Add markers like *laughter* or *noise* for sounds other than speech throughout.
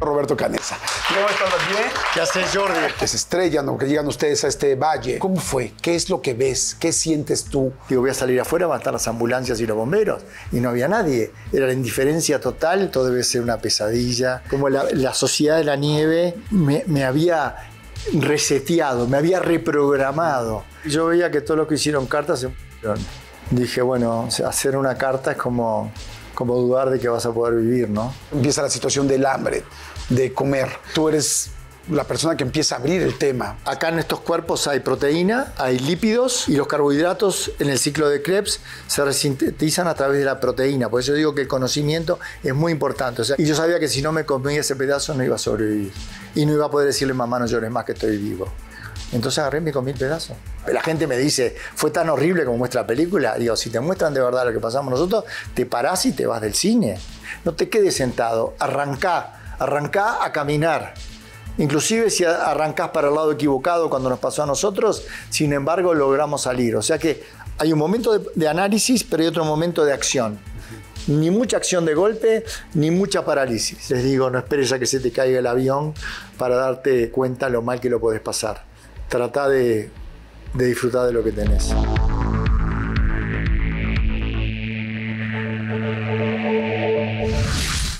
Roberto Canesa. ¿Cómo estás, bien? ¿Qué haces, Jordi? Que se estrellan que llegan ustedes a este valle. ¿Cómo fue? ¿Qué es lo que ves? ¿Qué sientes tú? Digo, voy a salir afuera, van a estar las ambulancias y los bomberos. Y no había nadie. Era la indiferencia total, todo debe ser una pesadilla. Como la, sociedad de la nieve me, había reseteado, me había reprogramado. Yo veía que todos lo que hicieron cartas se... Dije, bueno, hacer una carta es como como dudar de que vas a poder vivir, ¿no? Empieza la situación del hambre, de comer. Tú eres la persona que empieza a abrir el tema. Acá en estos cuerpos hay proteína, hay lípidos y los carbohidratos en el ciclo de Krebs se resintetizan a través de la proteína. Por eso digo que el conocimiento es muy importante. y yo sabía que si no me comía ese pedazo no iba a sobrevivir. Y no iba a poder decirle, mamá, no llores más que estoy vivo. Entonces agarré mi con comí pedazo. La gente me dice, fue tan horrible como muestra la película. Digo, si te muestran de verdad lo que pasamos nosotros, te parás y te vas del cine. No te quedes sentado, arrancá, arrancá a caminar. Inclusive si arrancás para el lado equivocado cuando nos pasó a nosotros, sin embargo logramos salir. O sea que hay un momento de, de análisis, pero hay otro momento de acción ni mucha acción de golpe, ni mucha parálisis. Les digo, no esperes a que se te caiga el avión para darte cuenta lo mal que lo puedes pasar trata de, disfrutar de lo que tenés.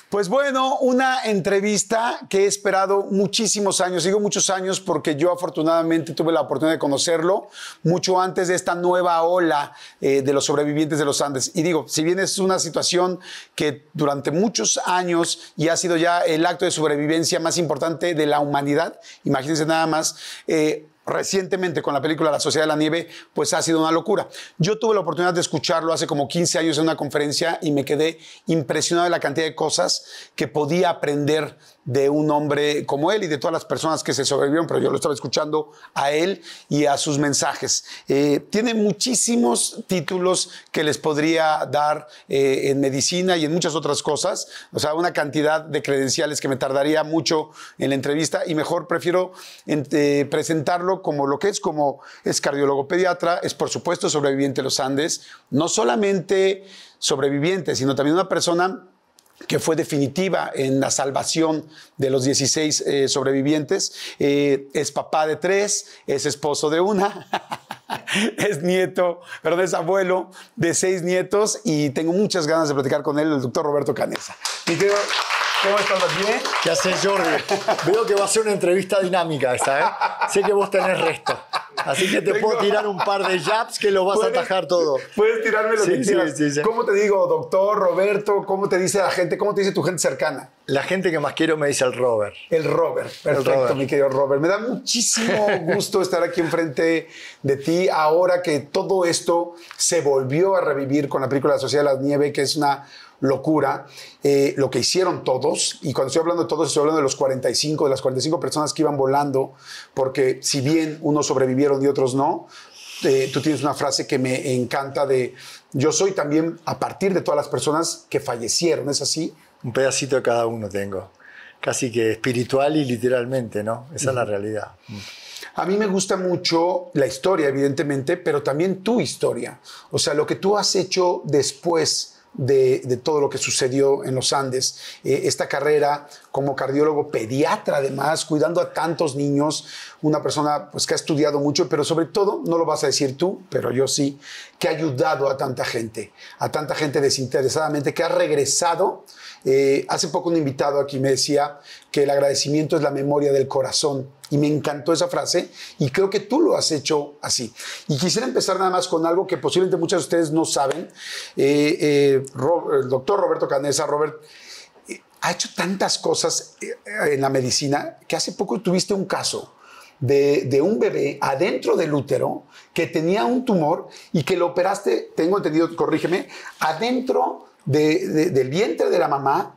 Pues bueno, una entrevista que he esperado muchísimos años, digo muchos años porque yo afortunadamente tuve la oportunidad de conocerlo mucho antes de esta nueva ola eh, de los sobrevivientes de los Andes. Y digo, si bien es una situación que durante muchos años y ha sido ya el acto de sobrevivencia más importante de la humanidad, imagínense nada más, eh, recientemente con la película La Sociedad de la Nieve, pues ha sido una locura. Yo tuve la oportunidad de escucharlo hace como 15 años en una conferencia y me quedé impresionado de la cantidad de cosas que podía aprender de un hombre como él y de todas las personas que se sobrevivieron, pero yo lo estaba escuchando a él y a sus mensajes. Eh, tiene muchísimos títulos que les podría dar eh, en medicina y en muchas otras cosas, o sea, una cantidad de credenciales que me tardaría mucho en la entrevista y mejor prefiero eh, presentarlo como lo que es, como es cardiólogo pediatra, es por supuesto sobreviviente de los Andes, no solamente sobreviviente, sino también una persona que fue definitiva en la salvación de los 16 eh, sobrevivientes. Eh, es papá de tres, es esposo de una, *laughs* es nieto, perdón, es abuelo de seis nietos y tengo muchas ganas de platicar con él, el doctor Roberto Canesa. ¿Cómo estás, bien? ¿Qué haces, Jordi? Veo que va a ser una entrevista dinámica esta, ¿eh? Sé que vos tenés resto. Así que te puedo tirar un par de jabs que lo vas a atajar todo. Puedes tirarme lo sí, Sí, sí, ¿Cómo te digo, doctor, Roberto? ¿Cómo te dice la gente? ¿Cómo te dice tu gente cercana? La gente que más quiero me dice el Robert. El Robert. Perfecto, mi querido Robert. Me da muchísimo *laughs* gusto estar aquí enfrente de ti ahora que todo esto se volvió a revivir con la película La Sociedad de la Nieve, que es una locura eh, lo que hicieron todos. Y cuando estoy hablando de todos, estoy hablando de los 45, de las 45 personas que iban volando, porque si bien unos sobrevivieron y otros no, eh, tú tienes una frase que me encanta de yo soy también a partir de todas las personas que fallecieron, ¿es así? Un pedacito de cada uno tengo, casi que espiritual y literalmente, ¿no? Esa es la realidad. A mí me gusta mucho la historia, evidentemente, pero también tu historia, o sea, lo que tú has hecho después de, de todo lo que sucedió en los Andes. Eh, esta carrera como cardiólogo pediatra además, cuidando a tantos niños, una persona pues, que ha estudiado mucho, pero sobre todo, no lo vas a decir tú, pero yo sí, que ha ayudado a tanta gente, a tanta gente desinteresadamente, que ha regresado. Eh, hace poco un invitado aquí me decía que el agradecimiento es la memoria del corazón y me encantó esa frase y creo que tú lo has hecho así. Y quisiera empezar nada más con algo que posiblemente muchos de ustedes no saben. Eh, eh, el doctor Roberto Canesa, Robert ha hecho tantas cosas eh, eh, en la medicina que hace poco tuviste un caso de, un bebé adentro del útero que tenía un tumor y que lo operaste, tengo entendido, corrígeme, adentro del vientre de la mamá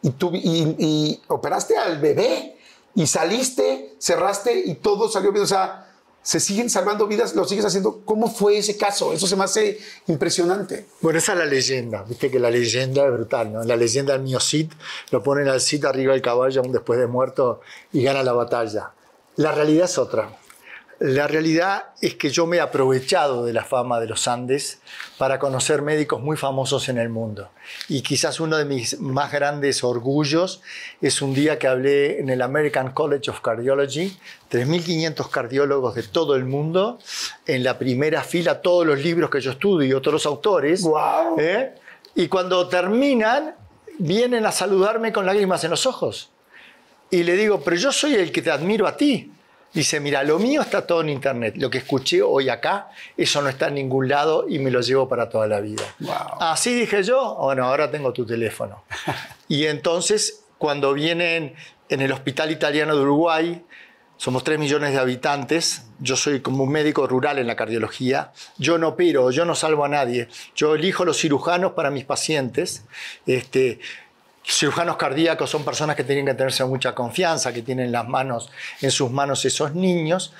y, y operaste al bebé y saliste, cerraste y todo salió bien. O sea, se siguen salvando vidas, lo sigues haciendo. ¿Cómo fue ese caso? Eso se me hace impresionante. Bueno, esa es la leyenda, viste que la leyenda es brutal, ¿no? La leyenda del mío lo ponen al Cid arriba del caballo aún después de muerto y gana la batalla. La realidad es otra. La realidad es que yo me he aprovechado de la fama de los Andes para conocer médicos muy famosos en el mundo. Y quizás uno de mis más grandes orgullos es un día que hablé en el American College of Cardiology, 3.500 cardiólogos de todo el mundo, en la primera fila todos los libros que yo estudio y otros autores. ¿eh? Y cuando terminan, vienen a saludarme con lágrimas en los ojos. Y le digo, pero yo soy el que te admiro a ti. Dice, mira, lo mío está todo en Internet. Lo que escuché hoy acá, eso no está en ningún lado y me lo llevo para toda la vida. Así dije yo, bueno, ahora tengo tu teléfono. *laughs* y entonces, cuando vienen en el Hospital Italiano de Uruguay, somos tres millones de habitantes, yo soy como un médico rural en la cardiología, yo no opero, yo no salvo a nadie, yo elijo los cirujanos para mis pacientes, este, cirujanos cardíacos son personas que tienen que tenerse mucha confianza, que tienen las manos, en sus manos esos niños.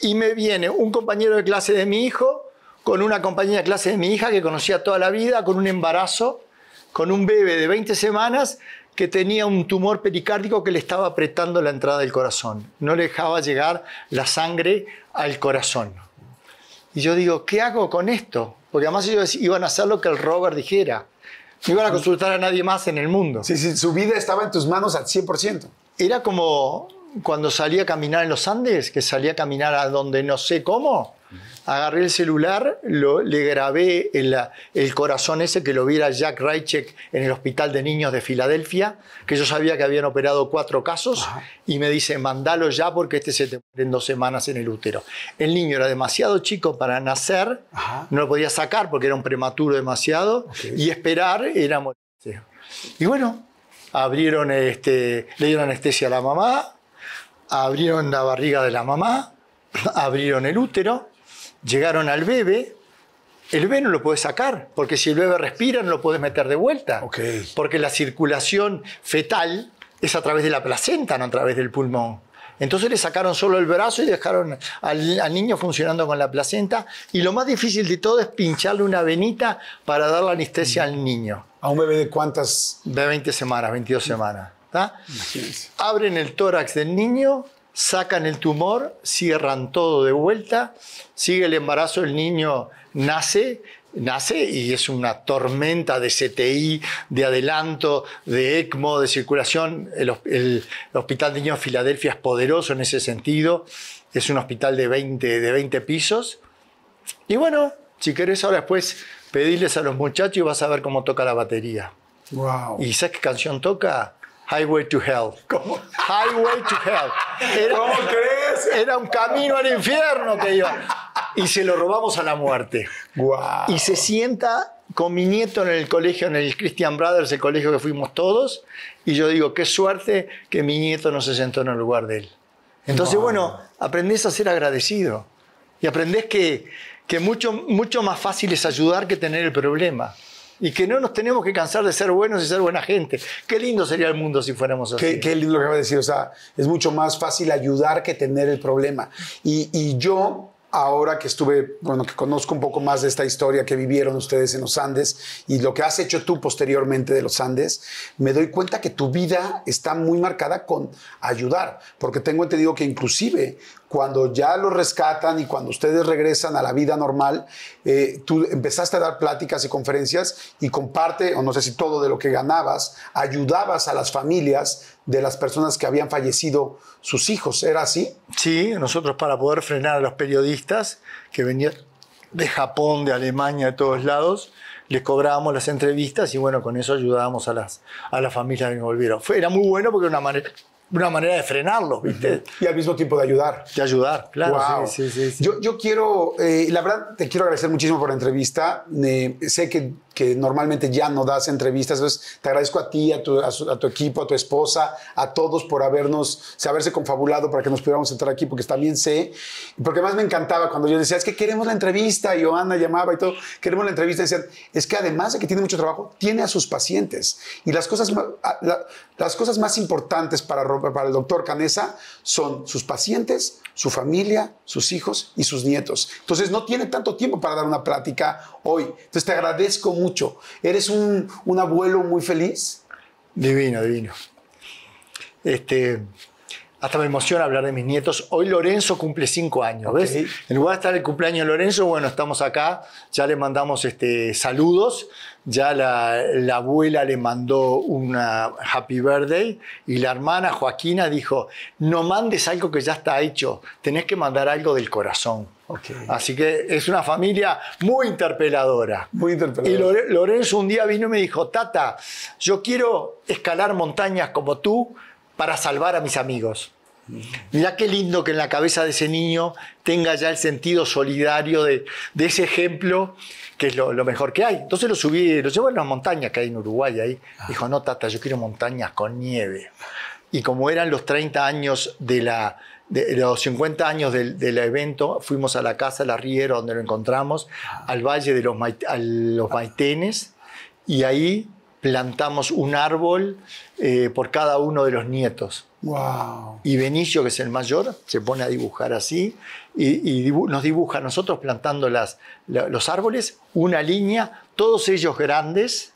Y me viene un compañero de clase de mi hijo con una compañera de clase de mi hija que conocía toda la vida, con un embarazo, con un bebé de 20 semanas que tenía un tumor pericárdico que le estaba apretando la entrada del corazón. No le dejaba llegar la sangre al corazón. Y yo digo, ¿qué hago con esto? Porque además ellos iban a hacer lo que el Robert dijera no iban a consultar a nadie más en el mundo. Sí, sí, su vida estaba en tus manos al 100%. Era como cuando salía a caminar en los Andes, que salía a caminar a donde no sé cómo, Agarré el celular, le grabé el, corazón ese que lo viera Jack Reichek en el Hospital de Niños de Filadelfia, que yo sabía que habían operado cuatro casos, y me dice, mandalo ya porque este se te muere en dos semanas en el útero. El niño era demasiado chico para nacer, no lo podía sacar porque era un prematuro demasiado, y esperar era morirse. Y bueno, abrieron este, le dieron anestesia a la mamá, abrieron la barriga de la mamá, *clears throat* abrieron el útero, Llegaron al bebé, el bebé no lo puede sacar, porque si el bebé respira no lo puedes meter de vuelta. Porque la circulación fetal es a través de la placenta, no a través del pulmón. Entonces le sacaron solo el brazo y dejaron al, niño funcionando con la placenta. Y lo más difícil de todo es pincharle una venita para dar la anestesia al niño. ¿A un bebé de cuántas? De 20 semanas, 22 semanas. Abren el tórax del niño, sacan el tumor, cierran todo de vuelta, sigue el embarazo, el niño nace, nace y es una tormenta de CTI, de adelanto, de ECMO, de circulación. El, Hospital de Niños Filadelfia es poderoso en ese sentido. Es un hospital de 20, de 20 pisos. Y bueno, si querés ahora después pedirles a los muchachos y vas a ver cómo toca la batería. Wow. ¿Y sabes qué canción toca? Highway to Hell. ¿Cómo? Highway to Hell. Era, ¿Cómo crees? Era un camino al infierno que iba. Y se lo robamos a la muerte. Y se sienta con mi nieto en el colegio, en el Christian Brothers, el colegio que fuimos todos, y yo digo, qué suerte que mi nieto no se sentó en el lugar de él. Entonces, bueno, aprendés a ser agradecido y aprendés que, que mucho, mucho más fácil es ayudar que tener el problema y que no nos tenemos que cansar de ser buenos y ser buena gente. Qué lindo sería el mundo si fuéramos así. Qué, lindo lo que decir. O sea, es mucho más fácil ayudar que tener el problema. Y, y, yo, ahora que estuve, bueno, que conozco un poco más de esta historia que vivieron ustedes en los Andes y lo que has hecho tú posteriormente de los Andes, me doy cuenta que tu vida está muy marcada con ayudar. Porque tengo entendido que inclusive cuando ya lo rescatan y cuando ustedes regresan a la vida normal, eh, tú empezaste a dar pláticas y conferencias y comparte, o no sé si todo de lo que ganabas, ayudabas a las familias de las personas que habían fallecido sus hijos, ¿era así? Sí, nosotros para poder frenar a los periodistas que venían de Japón, de Alemania, de todos lados, les cobrábamos las entrevistas y bueno, con eso ayudábamos a las, a las familias que volvieron. era muy bueno porque era una manera una manera de frenarlo, ¿viste? Y al mismo tiempo de ayudar. De ayudar, claro. yo, quiero, eh, la verdad, te quiero agradecer muchísimo por la entrevista. Eh, sé que que normalmente ya no das entrevistas. te agradezco a ti, a tu, equipo, a tu esposa, a todos por habernos, haberse confabulado para que nos pudiéramos entrar aquí, porque también sé, porque más me encantaba cuando yo decía, es que queremos la entrevista, y Joana llamaba y todo, queremos la entrevista, decían, es que además de que tiene mucho trabajo, tiene a sus pacientes. Y las cosas, las cosas más importantes para, para el doctor Canesa son sus pacientes, su familia, sus hijos y sus nietos. Entonces no tiene tanto tiempo para dar una plática hoy. Entonces te agradezco mucho. ¿Eres un, un abuelo muy feliz? Divino, divino. Este, hasta me emociona hablar de mis nietos. Hoy Lorenzo cumple cinco años, ¿ves? En lugar de estar el cumpleaños de Lorenzo, bueno, estamos acá, ya le mandamos este, saludos, ya la, abuela le mandó una happy birthday y la hermana Joaquina dijo, no mandes algo que ya está hecho, tenés que mandar algo del corazón. Así que es una familia muy interpeladora. Muy interpeladora. Y Lorenzo un día vino y me dijo, Tata, yo quiero escalar montañas como tú para salvar a mis amigos. Mirá qué lindo que en la cabeza de ese niño tenga ya el sentido solidario de, ese ejemplo, que es lo, mejor que hay. Entonces lo subí, lo llevo a las montañas que hay en Uruguay ahí. Ah. Dijo, no, tata, yo quiero montañas con nieve. Y como eran los 30 años de la, los 50 años del, evento, fuimos a la casa La Riera, donde lo encontramos, ah. al Valle de los, los Maitenes, y ahí plantamos un árbol eh, por cada uno de los nietos. Wow. Y Benicio, que es el mayor, se pone a dibujar así y, nos dibuja a nosotros plantando las, los árboles, una línea, todos ellos grandes,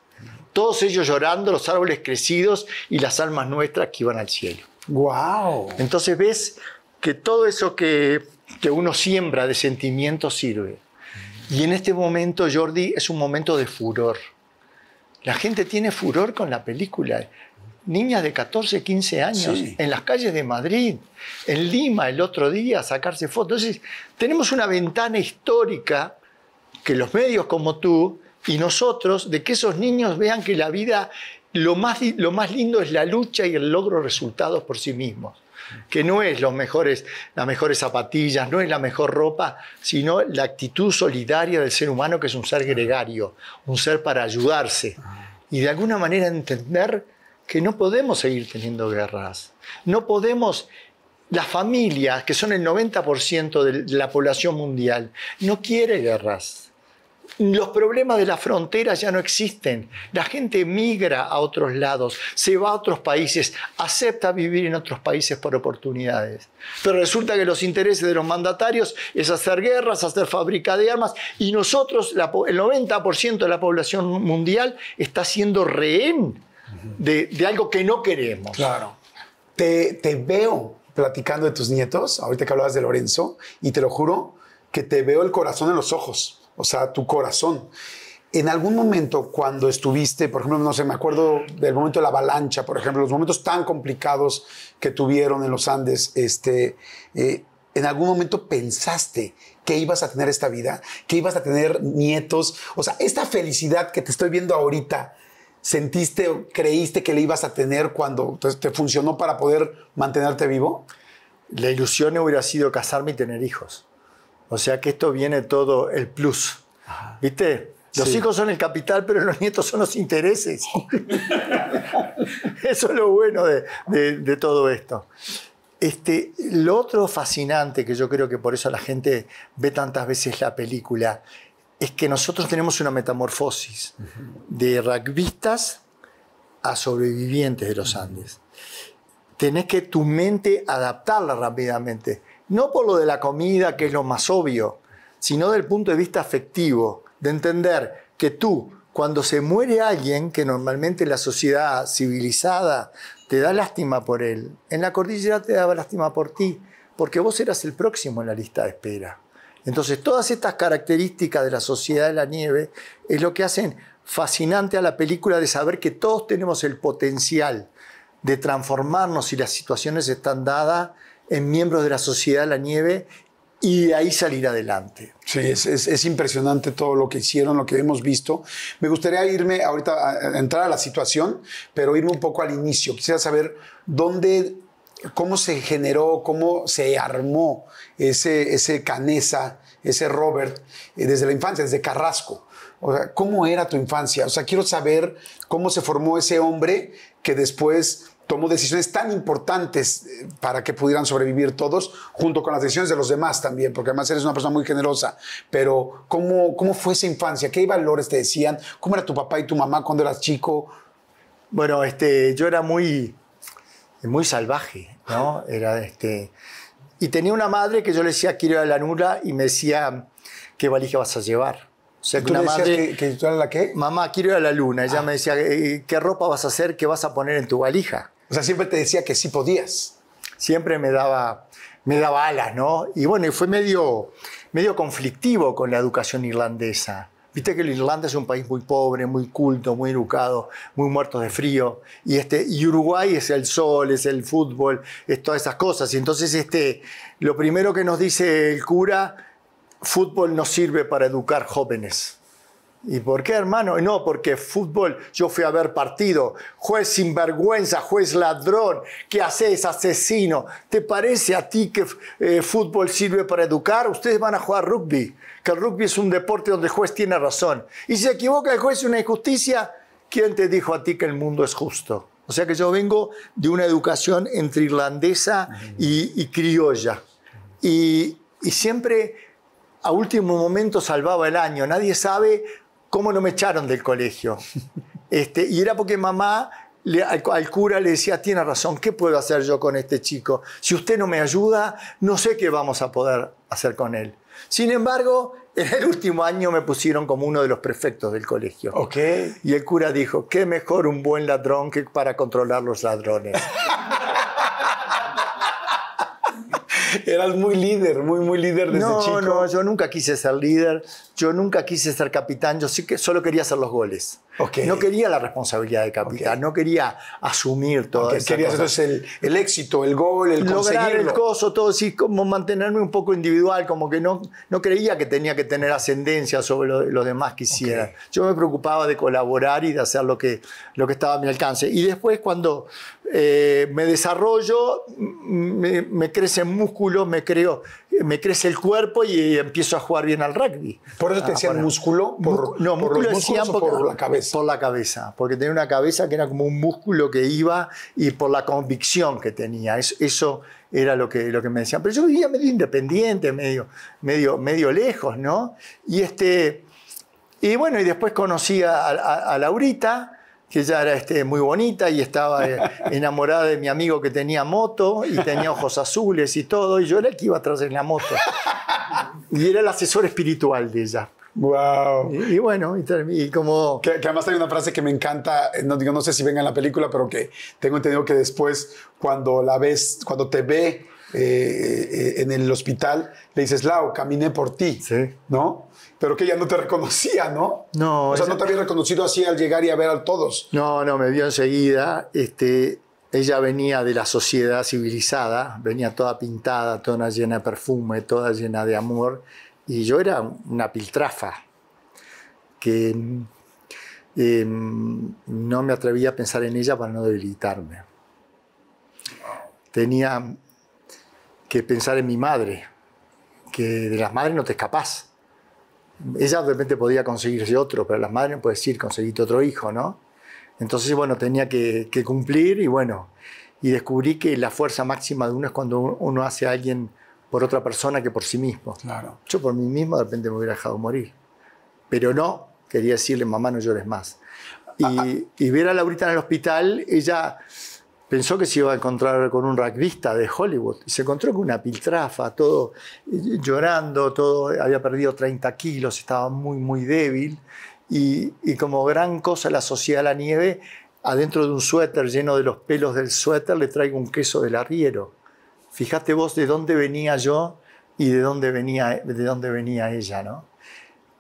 todos ellos llorando, los árboles crecidos y las almas nuestras que iban al cielo. Wow. Entonces ves que todo eso que, que uno siembra de sentimiento sirve. Y en este momento, Jordi, es un momento de furor. La gente tiene furor con la película. Niñas de 14, 15 años en las calles de Madrid, en Lima el otro día, a sacarse fotos. tenemos una ventana histórica que los medios como tú y nosotros, de que esos niños vean que la vida, lo más, lo más lindo es la lucha y el logro resultados por sí mismos que no es las mejores zapatillas, no es la mejor ropa, sino la actitud solidaria del ser humano, que es un ser gregario, un ser para ayudarse. Y de alguna manera entender que no podemos seguir teniendo guerras, no podemos las familias, que son el 90% de la población mundial, no quiere guerras. Los problemas de las fronteras ya no existen. La gente migra a otros lados, se va a otros países, acepta vivir en otros países por oportunidades. Pero resulta que los intereses de los mandatarios es hacer guerras, hacer fábrica de armas y nosotros, el 90% de la población mundial está siendo rehén de, algo que no queremos. Claro. Te, te veo platicando de tus nietos, ahorita que hablabas de Lorenzo, y te lo juro que te veo el corazón en los ojos o sea, tu corazón. En algún momento cuando estuviste, por ejemplo, no sé, me acuerdo del momento de la avalancha, por ejemplo, los momentos tan complicados que tuvieron en los Andes, este, eh, ¿en algún momento pensaste que ibas a tener esta vida, que ibas a tener nietos? O sea, esta felicidad que te estoy viendo ahorita, ¿sentiste o creíste que le ibas a tener cuando te funcionó para poder mantenerte vivo? La ilusión hubiera sido casarme y tener hijos. O sea que esto viene todo el plus. ¿Viste? Los hijos son el capital, pero los nietos son los intereses. *laughs* Eso es lo bueno de, todo esto. Este, lo otro fascinante, que yo creo que por eso la gente ve tantas veces la película, es que nosotros tenemos una metamorfosis de rugbyistas a sobrevivientes de los Andes. Tenés que tu mente adaptarla rápidamente no por lo de la comida, que es lo más obvio, sino del punto de vista afectivo, de entender que tú, cuando se muere alguien, que normalmente la sociedad civilizada te da lástima por él, en la cordillera te daba lástima por ti, porque vos eras el próximo en la lista de espera. Entonces, todas estas características de la sociedad de la nieve es lo que hacen fascinante a la película de saber que todos tenemos el potencial de transformarnos si las situaciones están dadas en miembros de la Sociedad de la Nieve y ahí salir adelante. Sí, es, impresionante todo lo que hicieron, lo que hemos visto. Me gustaría irme ahorita a, entrar a la situación, pero irme un poco al inicio. Quisiera saber dónde, cómo se generó, cómo se armó ese, ese Canesa, ese Robert, eh, desde la infancia, desde Carrasco. O sea, ¿cómo era tu infancia? O sea, quiero saber cómo se formó ese hombre que después tomó decisiones tan importantes eh, para que pudieran sobrevivir todos, junto con las decisiones de los demás también, porque además eres una persona muy generosa. Pero, ¿cómo, cómo fue esa infancia? ¿Qué valores te decían? ¿Cómo era tu papá y tu mamá cuando eras chico? Bueno, este, yo era muy, muy salvaje, ¿no? Era este. Y tenía una madre que yo le decía quiero ir a la nula y me decía, ¿qué valija vas a llevar? O sea, que una madre. Que, la qué? Mamá, quiero ir a la luna. Ella ah. me decía, eh, ¿qué ropa vas a hacer? ¿Qué vas a poner en tu valija? O sea, siempre te decía que sí podías. Siempre me daba, me daba alas, ¿no? Y bueno, fue medio, medio conflictivo con la educación irlandesa. Viste que Irlanda es un país muy pobre, muy culto, muy educado, muy muerto de frío. Y, este, Uruguay es el sol, es el fútbol, es todas esas cosas. Y entonces este, lo primero que nos dice el cura, fútbol no sirve para educar jóvenes. ¿Y por qué, hermano? No, porque fútbol, yo fui a ver partido. Juez sinvergüenza, juez ladrón, ¿qué haces, asesino? ¿Te parece a ti que eh, fútbol sirve para educar? Ustedes van a jugar rugby, que el rugby es un deporte donde el juez tiene razón. Y si se equivoca el juez es una injusticia, ¿quién te dijo a ti que el mundo es justo? O sea que yo vengo de una educación entre irlandesa y, criolla. Y, y siempre a último momento salvaba el año. Nadie sabe cómo no me echaron del colegio. Este, y era porque mamá al, cura le decía, tiene razón, ¿qué puedo hacer yo con este chico? Si usted no me ayuda, no sé qué vamos a poder hacer con él. Sin embargo, en el último año me pusieron como uno de los prefectos del colegio. Okay. Y el cura dijo, qué mejor un buen ladrón que para controlar los ladrones. *laughs* *laughs* Eras muy líder, muy, muy líder desde chico. No, no, yo nunca quise ser líder, yo nunca quise ser capitán, yo sí que solo quería hacer los goles. No quería la responsabilidad de capitán, no quería asumir todo eso. Querías el, éxito, el gol, el Lograr el coso, todo así, como mantenerme un poco individual, como que no, no creía que tenía que tener ascendencia sobre los demás que hiciera. Yo me preocupaba de colaborar y de hacer lo que, lo que estaba a mi alcance. Y después cuando eh, me desarrollo, me, me crece músculo, me creo, me crece el cuerpo y empiezo a jugar bien al rugby. ¿Por eso te ah, decían músculo? Por, no, músculo decían por la cabeza. Por la cabeza, porque tenía una cabeza que era como un músculo que iba y por la convicción que tenía. eso, era lo que, lo que me decían. Pero yo vivía medio independiente, medio, medio, medio lejos, ¿no? Y, este, y bueno, y después conocí a Laurita que ella era este, muy bonita y estaba eh, *laughs* enamorada de mi amigo que tenía moto y tenía ojos azules y todo, y yo era el que iba atrás en la moto. Y era el asesor espiritual de ella. Wow. Y, bueno, y, como... Que, además hay una frase que me encanta, eh, no, digo, no sé si venga en la película, pero que tengo entendido que después, cuando la ves, cuando te ve eh, en el hospital, le dices, Lau, caminé por ti, sí. ¿no? pero que ella no te reconocía, ¿no? No. O sea, no te había reconocido así al llegar y a ver a todos. No, no, me vio enseguida. Este, ella venía de la sociedad civilizada, venía toda pintada, toda llena de perfume, toda llena de amor, y yo era una piltrafa que em, no me atrevía a pensar en ella para no debilitarme. Tenía que pensar en mi madre, que de las madres no te escapas ella de repente podía conseguirse otro, pero las madres no puede decir, conseguiste otro hijo, ¿no? Entonces, bueno, tenía que, cumplir y bueno, y descubrí que la fuerza máxima de uno es cuando uno hace a alguien por otra persona que por sí mismo. Claro. Yo por mí mismo de repente me hubiera dejado morir. Pero no, quería decirle, mamá, no llores más. Ah, y, ah. y ver a Laurita en el hospital, ella pensó que se iba a encontrar con un rugbyista de Hollywood y se encontró con una piltrafa, todo llorando, todo, había perdido 30 kilos, estaba muy, muy débil y, como gran cosa la sociedad la nieve, adentro de un suéter lleno de los pelos del suéter le traigo un queso del arriero. Fíjate vos de dónde venía yo y de dónde venía, de dónde venía ella, ¿no?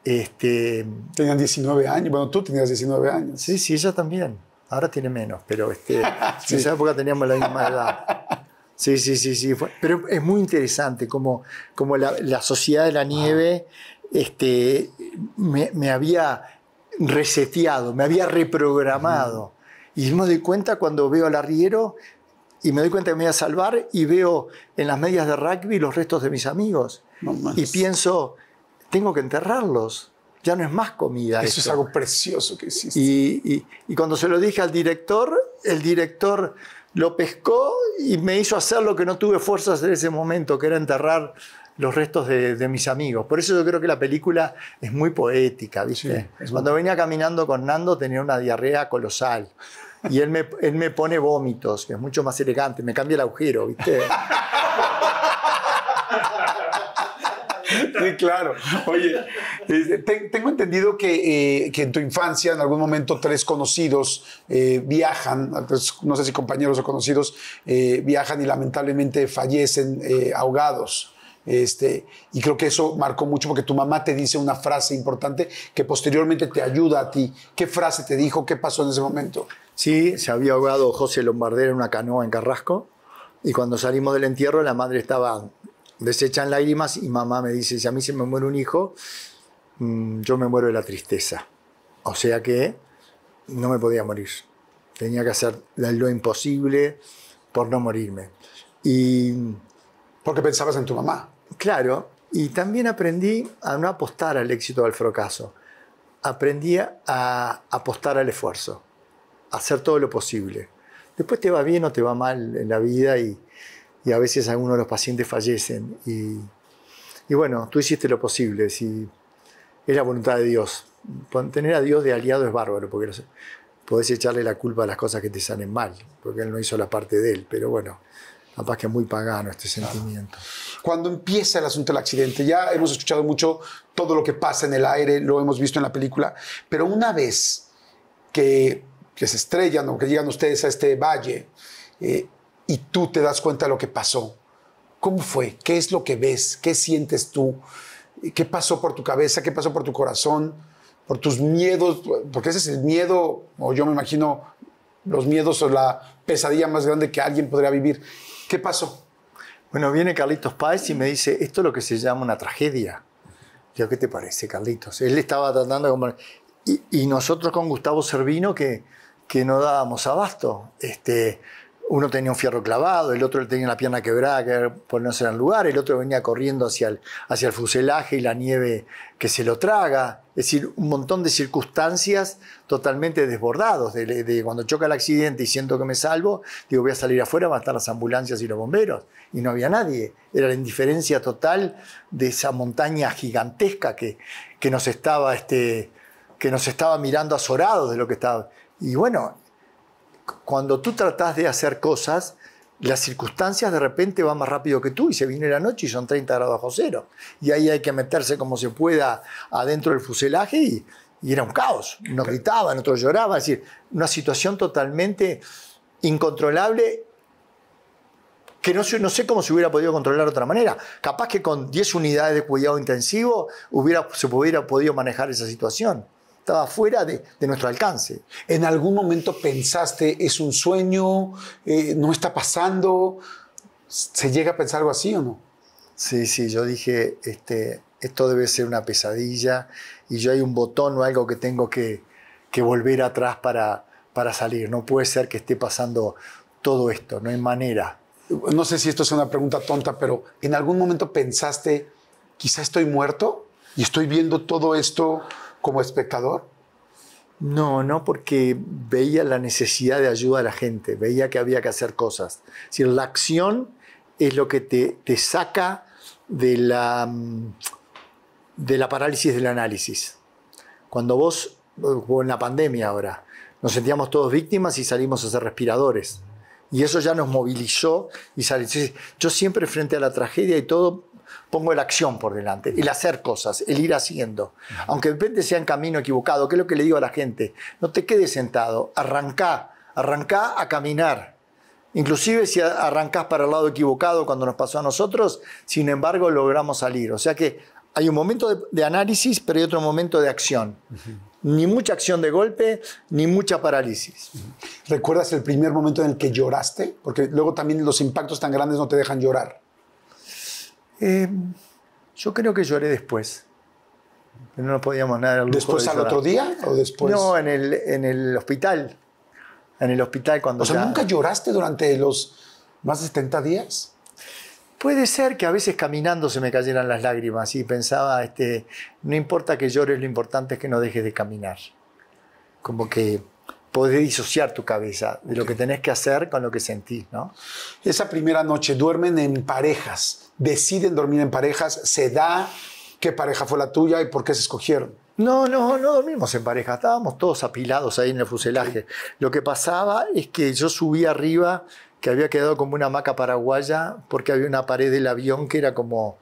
Este, Tenían 19 años, bueno, tú tenías 19 años. Sí, sí, ella también. Ahora tiene menos, pero este, *laughs* en esa época teníamos la misma edad. Sí, sí, sí, sí. Pero es muy interesante como, como la, sociedad de la nieve este, me, había reseteado, me había reprogramado. Y me doy cuenta cuando veo al arriero y me doy cuenta que me voy a salvar y veo en las medias de rugby los restos de mis amigos. y pienso, tengo que enterrarlos ya no es más comida. Eso es algo precioso que hiciste. Y, cuando se lo dije al director, el director lo pescó y me hizo hacer lo que no tuve fuerzas en ese momento, que era enterrar los restos de, mis amigos. Por eso yo creo que la película es muy poética, ¿viste? cuando venía caminando con Nando tenía una diarrea colosal. Y él me, él me pone vómitos, que es mucho más elegante, me cambia el agujero, ¿viste? *laughs* Sí, claro. Oye, este, tengo entendido eh, que, en tu infancia, en algún momento, tres conocidos eh, viajan, no sé si compañeros o conocidos, eh, viajan y lamentablemente fallecen ahogados. Este, y creo que eso marcó mucho porque tu mamá te dice una frase importante que posteriormente te ayuda a ti. ¿Qué frase te dijo? ¿Qué pasó en ese momento? Sí, se había ahogado José Lombardero en una canoa en Carrasco. Y cuando salimos del entierro, la madre estaba desechan lágrimas y mamá me dice, si a mí se me muere un hijo, mm, yo me muero de la tristeza. O sea que no me podía morir. Tenía que hacer lo imposible por no morirme. Y, Porque pensabas en tu mamá. Claro, y también aprendí a no apostar al éxito o al fracaso. Aprendí a apostar al esfuerzo, a hacer todo lo posible. Después te va bien o te va mal en la vida y, y a veces algunos de los pacientes fallecen. Y, bueno, tú hiciste lo posible, si es la voluntad de Dios. Tener a Dios de aliado es bárbaro, porque podés echarle la culpa a las cosas que te salen mal, porque él no hizo la parte de él, pero bueno, capaz que es muy pagano este sentimiento. Cuando empieza el asunto del accidente, ya hemos escuchado mucho todo lo que pasa en el aire, lo hemos visto en la película, pero una vez que, se estrellan o que llegan ustedes a este valle, eh, y tú te das cuenta de lo que pasó. ¿Cómo fue? ¿Qué es lo que ves? ¿Qué sientes tú? ¿Qué pasó por tu cabeza? ¿Qué pasó por tu corazón? ¿Por tus miedos? Porque ese es el miedo, o yo me imagino los miedos o la pesadilla más grande que alguien podría vivir. ¿Qué pasó? Bueno, viene Carlitos Páez y me dice, esto es lo que se llama una tragedia. ¿qué te parece, Carlitos? Él estaba tratando de... Y, y nosotros con Gustavo Servino que, que no dábamos abasto. Este, uno tenía un fierro clavado, el otro tenía la pierna quebrada que ponerse pues, en el lugar, el otro venía corriendo hacia el, hacia el fuselaje y la nieve que se lo traga. Es decir, un montón de circunstancias totalmente desbordados. De, cuando choca el accidente y siento que me salvo, digo, voy a salir afuera, van a estar las ambulancias y los bomberos. Y no había nadie. Era la indiferencia total de esa montaña gigantesca que, que nos estaba... Este, que nos estaba mirando azorados de lo que estaba. Y bueno, cuando tú tratás de hacer cosas, las circunstancias de repente van más rápido que tú y se viene la noche y son 30 grados bajo cero. Y ahí hay que meterse como se pueda adentro del fuselaje y, era un caos. nos gritaban, otro lloraba. es decir, una situación totalmente incontrolable que no, sé cómo se hubiera podido controlar de otra manera. Capaz que con 10 unidades de cuidado intensivo se hubiera podido manejar esa situación estaba fuera de, nuestro alcance. ¿En algún momento pensaste, es un sueño, eh, no está pasando? ¿Se llega a pensar algo así o no? Sí, sí, yo dije, este, esto debe ser una pesadilla y yo hay un botón o algo que tengo que, volver atrás para, para salir. No puede ser que esté pasando todo esto, no hay manera. No sé si esto es una pregunta tonta, pero ¿en algún momento pensaste, quizá estoy muerto y estoy viendo todo esto como espectador? No, no, porque veía la necesidad de ayuda a la gente, veía que había que hacer cosas. Es la acción es lo que te, te saca de la, mm, de la parálisis del análisis. Cuando vos, en la pandemia ahora, nos sentíamos todos víctimas y salimos a hacer respiradores. Y eso ya nos movilizó y Yo siempre frente a la tragedia y todo pongo la acción por delante, el hacer cosas, el ir haciendo. Aunque de repente sea en camino equivocado, ¿qué es lo que le digo a la gente? No te quedes sentado, arrancá, arrancá a caminar. Inclusive si arrancas para el lado equivocado cuando nos pasó a nosotros, sin embargo logramos salir. O sea que hay un momento de, análisis, pero hay otro momento de acción. Ni mucha acción de golpe, ni mucha parálisis. ¿Recuerdas el primer momento en el que lloraste? Porque luego también los impactos tan grandes no te dejan llorar. Eh, yo creo que lloré después. No nos podíamos nada. ¿Después al otro día o después? No, en el, en el hospital. En el hospital cuando. O sea, ¿nunca lloraste durante los más de 70 días? Puede ser que a veces caminando se me cayeran las lágrimas y pensaba, este, no importa que llores, lo importante es que no dejes de caminar. Como que podés disociar tu cabeza de lo que tenés que hacer con lo que sentís, ¿no? Esa primera noche, ¿duermen en parejas? deciden dormir en parejas, se da qué pareja fue la tuya y por qué se escogieron. No, no, no dormimos en pareja, estábamos todos apilados ahí en el fuselaje. Lo que pasaba es que yo subí arriba, que había quedado como una hamaca paraguaya, porque había una pared del avión que era como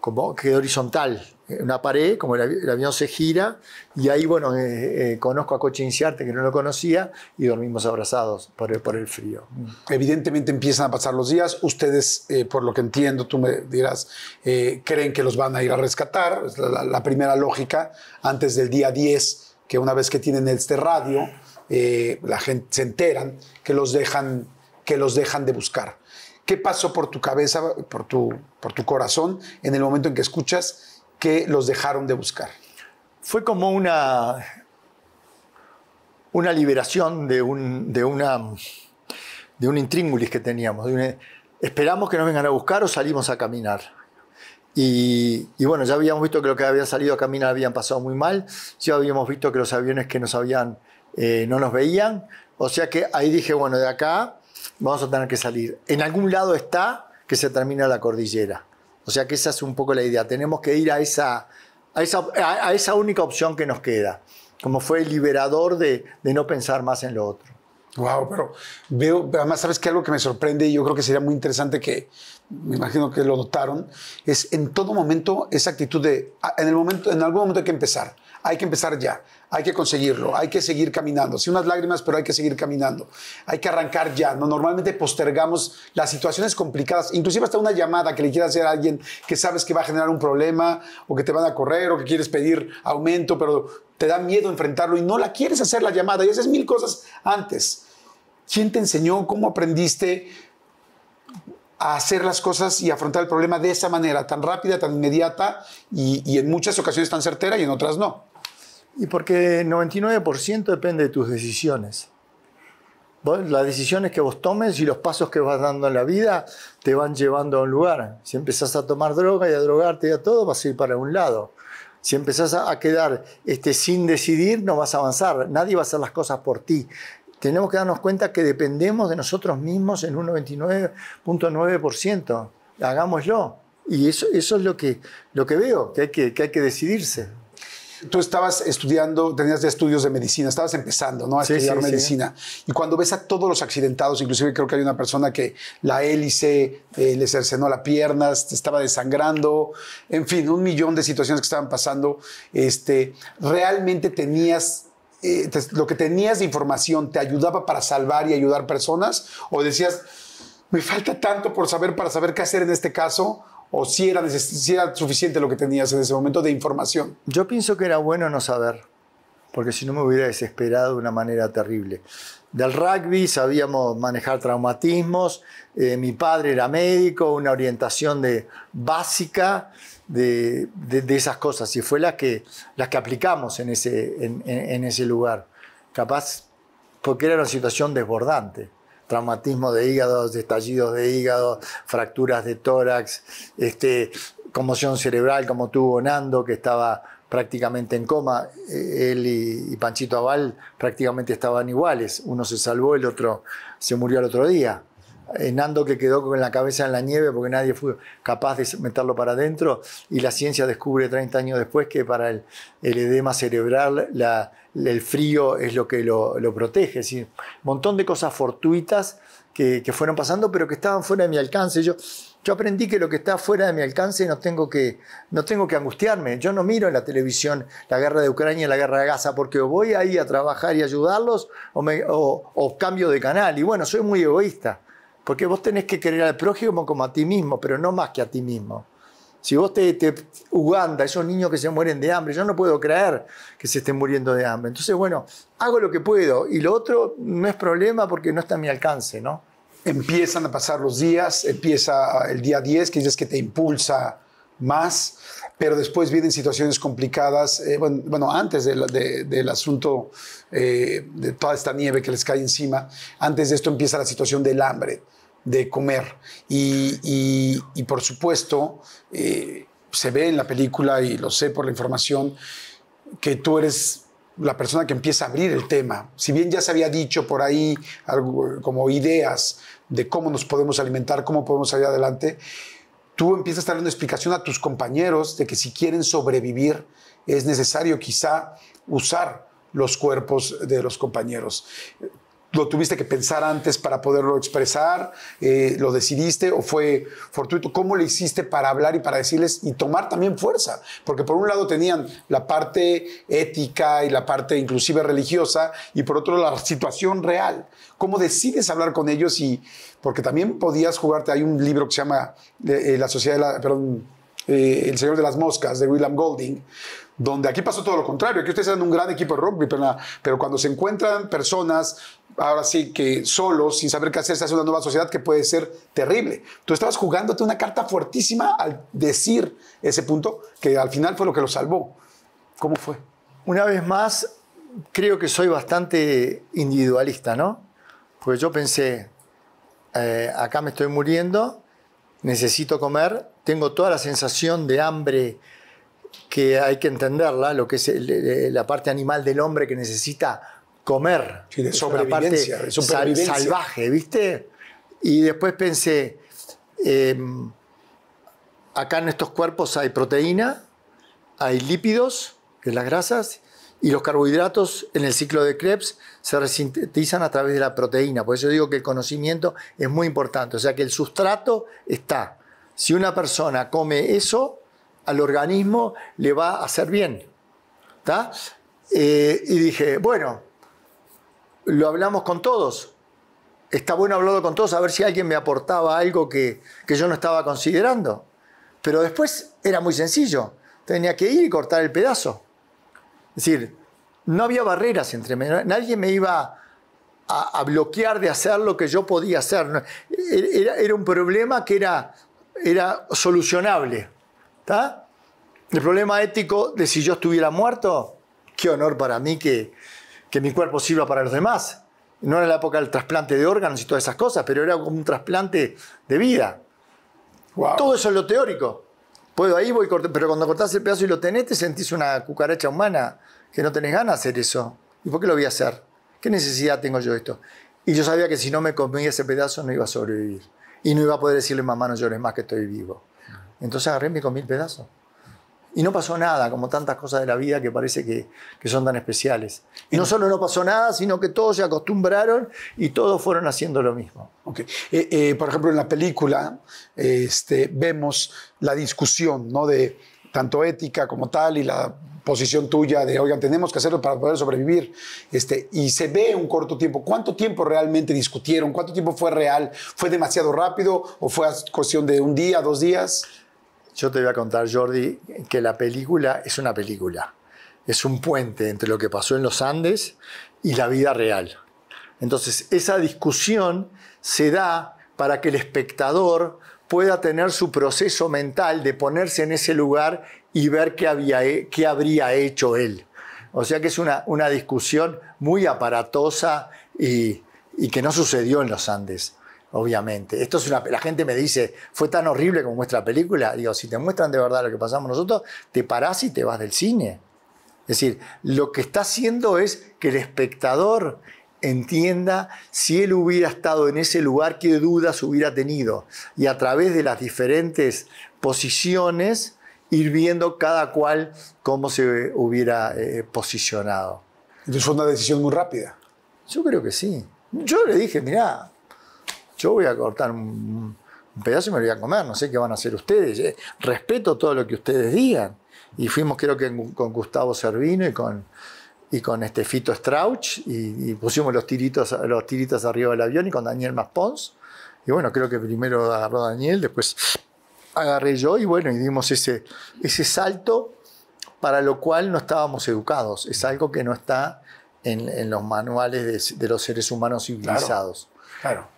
como que horizontal, una pared, como el, avión se gira, y ahí, bueno, eh, eh, conozco a Cochinciarte, que no lo conocía, y dormimos abrazados por el, por el frío. Mm. Evidentemente empiezan a pasar los días, ustedes, eh, por lo que entiendo, tú me dirás, creen que los van a ir a rescatar, es la, primera lógica, antes del día 10, que una vez que tienen este radio, la gente se enteran que los dejan, que los dejan de buscar. ¿Qué pasó por tu cabeza, por tu, por tu corazón en el momento en que escuchas que los dejaron de buscar? Fue como una, una liberación de, un, de, una, de un intríngulis que teníamos. De esperamos que nos vengan a buscar o salimos a caminar. Y, y, bueno, ya habíamos visto que los que habían salido a caminar habían pasado muy mal, ya habíamos visto que los aviones que nos habían, eh, no nos veían, o sea que ahí dije, bueno, de acá vamos a tener que salir. En algún lado está que se termina la cordillera. O sea que esa es un poco la idea. Tenemos que ir a esa, a esa, a esa única opción que nos queda, como fue el liberador de, de no pensar más en lo otro. Wow, pero veo, además, sabes que algo que me sorprende y yo creo que sería muy interesante que me imagino que lo notaron, es en todo momento esa actitud de ah, en el momento, en algún momento hay que empezar hay que empezar ya, hay que conseguirlo, hay que seguir caminando. Sí, unas lágrimas, pero hay que seguir caminando. Hay que arrancar ya. ¿no? Normalmente postergamos las situaciones complicadas, inclusive hasta una llamada que le quieras hacer a alguien que sabes que va a generar un problema o que te van a correr o que quieres pedir aumento, pero te da miedo enfrentarlo y no la quieres hacer la llamada y haces mil cosas antes. ¿Quién te enseñó? ¿Cómo aprendiste? a hacer las cosas y afrontar el problema de esa manera, tan rápida, tan inmediata y en muchas ocasiones tan certera y en otras no. Y porque el 99% depende de tus decisiones. las decisiones que vos tomes y los pasos que vas dando en la vida te van llevando a un lugar. Si empezás a tomar droga y a drogarte y a todo, vas a ir para un lado. Si empezás a, quedar este, sin decidir, no vas a avanzar. Nadie va a hacer las cosas por ti. Tenemos que darnos cuenta que dependemos de nosotros mismos en un 99.9%. Hagámoslo. Y eso, eso es lo que, lo que veo, que hay que decidirse. Tú estabas estudiando, tenías estudios de medicina, estabas empezando ¿no? a estudiar medicina. Y cuando ves a todos los accidentados, inclusive creo que hay una persona que la hélice eh, le cercenó la pierna, estaba desangrando, en fin, un millón de situaciones que estaban pasando, este, realmente tenías eh, lo que tenías de información te ayudaba para salvar y ayudar personas? ¿O decías, me falta tanto por saber para saber qué hacer en este caso? o si era, suficiente lo que tenías en ese momento de información? Yo pienso que era bueno no saber, porque si no me hubiera desesperado de una manera terrible. Del rugby sabíamos manejar traumatismos, eh, mi padre era médico, una orientación de, básica de, esas cosas y fue la que, las que aplicamos en ese, en ese lugar. Capaz porque era una situación desbordante traumatismo de hígado, estallidos de hígado, fracturas de tórax, este, conmoción cerebral como tuvo Nando, que estaba prácticamente en coma. E-, él y, y, Panchito Aval prácticamente estaban iguales. Uno se salvó, el otro se murió al otro día. Eh, Nando que quedó con la cabeza en la nieve porque nadie fue capaz de meterlo para adentro y la ciencia descubre 30 años después que para el, edema cerebral el frío es lo que lo, protege. un montón de cosas fortuitas que, fueron pasando pero que estaban fuera de mi alcance. Yo, aprendí que lo que está fuera de mi alcance no tengo, que, no tengo que angustiarme. Yo no miro en la televisión la guerra de Ucrania y la guerra de Gaza porque o voy ahí a trabajar y ayudarlos o cambio de canal. Y bueno, soy muy egoísta. Porque vos tenés que querer al prójimo como a ti mismo, pero no más que a ti mismo. Si vos te, Uganda, esos niños que se mueren de hambre, yo no puedo creer que se estén muriendo de hambre. Entonces, bueno, hago lo que puedo y lo otro no es problema porque no está a mi alcance, ¿no? Empiezan a pasar los días, empieza el día 10, que es que te impulsa más, pero después vienen situaciones complicadas, eh, bueno, antes del asunto eh, de toda esta nieve que les cae encima, antes de esto empieza la situación del hambre de comer. Y, por supuesto, eh, se ve en la película, y lo sé por la información, que tú eres la persona que empieza a abrir el tema. Si bien ya se había dicho por ahí algo, como ideas de cómo nos podemos alimentar, cómo podemos salir adelante, tú empiezas a dar una explicación a tus compañeros de que si quieren sobrevivir es necesario quizá usar los cuerpos de los compañeros lo tuviste que pensar antes para poderlo expresar? Eh, ¿Lo decidiste o fue fortuito? ¿Cómo le hiciste para hablar y para decirles y tomar también fuerza? Porque por un lado tenían la parte ética y la parte inclusive religiosa y por otro la situación real. ¿Cómo decides hablar con ellos? y Porque también podías jugarte, hay un libro que se llama eh, eh, La Sociedad el Señor de las Moscas de William Golding, donde aquí pasó todo lo contrario, que ustedes eran un gran equipo de rugby, pero, pero cuando se encuentran personas, ahora sí que solos, sin saber qué hacer, se hace una nueva sociedad que puede ser terrible. Tú estabas jugándote una carta fuertísima al decir ese punto, que al final fue lo que lo salvó. ¿Cómo fue? Una vez más, creo que soy bastante individualista, ¿no? Porque yo pensé, eh, acá me estoy muriendo, necesito comer, tengo toda la sensación de hambre que hay que entenderla, lo que es la parte animal del hombre que necesita comer. Sí, de parte salvaje, ¿viste? Y después pensé, em, acá en estos cuerpos hay proteína, hay lípidos, que las grasas, y los carbohidratos en el ciclo de Krebs se resintetizan a través de la proteína. Por eso digo que el conocimiento es muy importante. O sea que el sustrato está. Si una persona come eso, al organismo le va a hacer bien. Eh, y dije, bueno, lo hablamos con todos. Está bueno hablarlo con todos, a ver si alguien me aportaba algo que, yo no estaba considerando. Pero después era muy sencillo. Tenía que ir y cortar el pedazo. Es decir, no había barreras entre mí. Nadie me iba a, bloquear de hacer lo que yo podía hacer. E, era, un problema que era, era solucionable. El problema ético de si yo estuviera muerto, qué honor para mí que, que mi cuerpo sirva para los demás. No era la época del trasplante de órganos y todas esas cosas, pero era como un trasplante de vida. Todo eso es lo teórico. Puedo ahí, voy, pero cuando cortás el pedazo y lo tenés, te sentís una cucaracha humana, que no tenés ganas de hacer eso. ¿Y por qué lo voy a hacer? ¿Qué necesidad tengo yo de esto? Y yo sabía que si no me comía ese pedazo no iba a sobrevivir. Y no iba a poder decirle, mamá, no llores más que estoy vivo. Entonces agarré y mil pedazos Y no pasó nada, como tantas cosas de la vida que parece que, que, son tan especiales. Y no solo no pasó nada, sino que todos se acostumbraron y todos fueron haciendo lo mismo. Eh, eh, por ejemplo, en la película este, vemos la discusión ¿no? de tanto ética como tal y la posición tuya de, oigan, tenemos que hacerlo para poder sobrevivir. Este, y se ve un corto tiempo. ¿Cuánto tiempo realmente discutieron? ¿Cuánto tiempo fue real? ¿Fue demasiado rápido o fue cuestión de un día, dos días? Yo te voy a contar, Jordi, que la película es una película. Es un puente entre lo que pasó en los Andes y la vida real. Entonces, esa discusión se da para que el espectador pueda tener su proceso mental de ponerse en ese lugar y ver qué, había, habría hecho él. O sea que es una, discusión muy aparatosa y que no sucedió en los Andes obviamente. Esto es la gente me dice, fue tan horrible como muestra la película. Digo, si te muestran de verdad lo que pasamos nosotros, te parás y te vas del cine. Es decir, lo que está haciendo es que el espectador entienda si él hubiera estado en ese lugar, qué dudas hubiera tenido. Y a través de las diferentes posiciones, ir viendo cada cual cómo se hubiera eh, posicionado. Entonces fue una decisión muy rápida. Yo creo que sí. Yo le dije, mirá, yo voy a cortar un, pedazo y me lo voy a comer, no sé qué van a hacer ustedes. Eh. Respeto todo lo que ustedes digan. Y fuimos creo que con Gustavo Servino y con, y con este Fito Strauch y, pusimos los tiritos, los tiritas arriba del avión y con Daniel Maspons. Y bueno, creo que primero agarró Daniel, después agarré yo y bueno, y dimos ese, ese salto para lo cual no estábamos educados. Es algo que no está en, los manuales de, de, los seres humanos civilizados.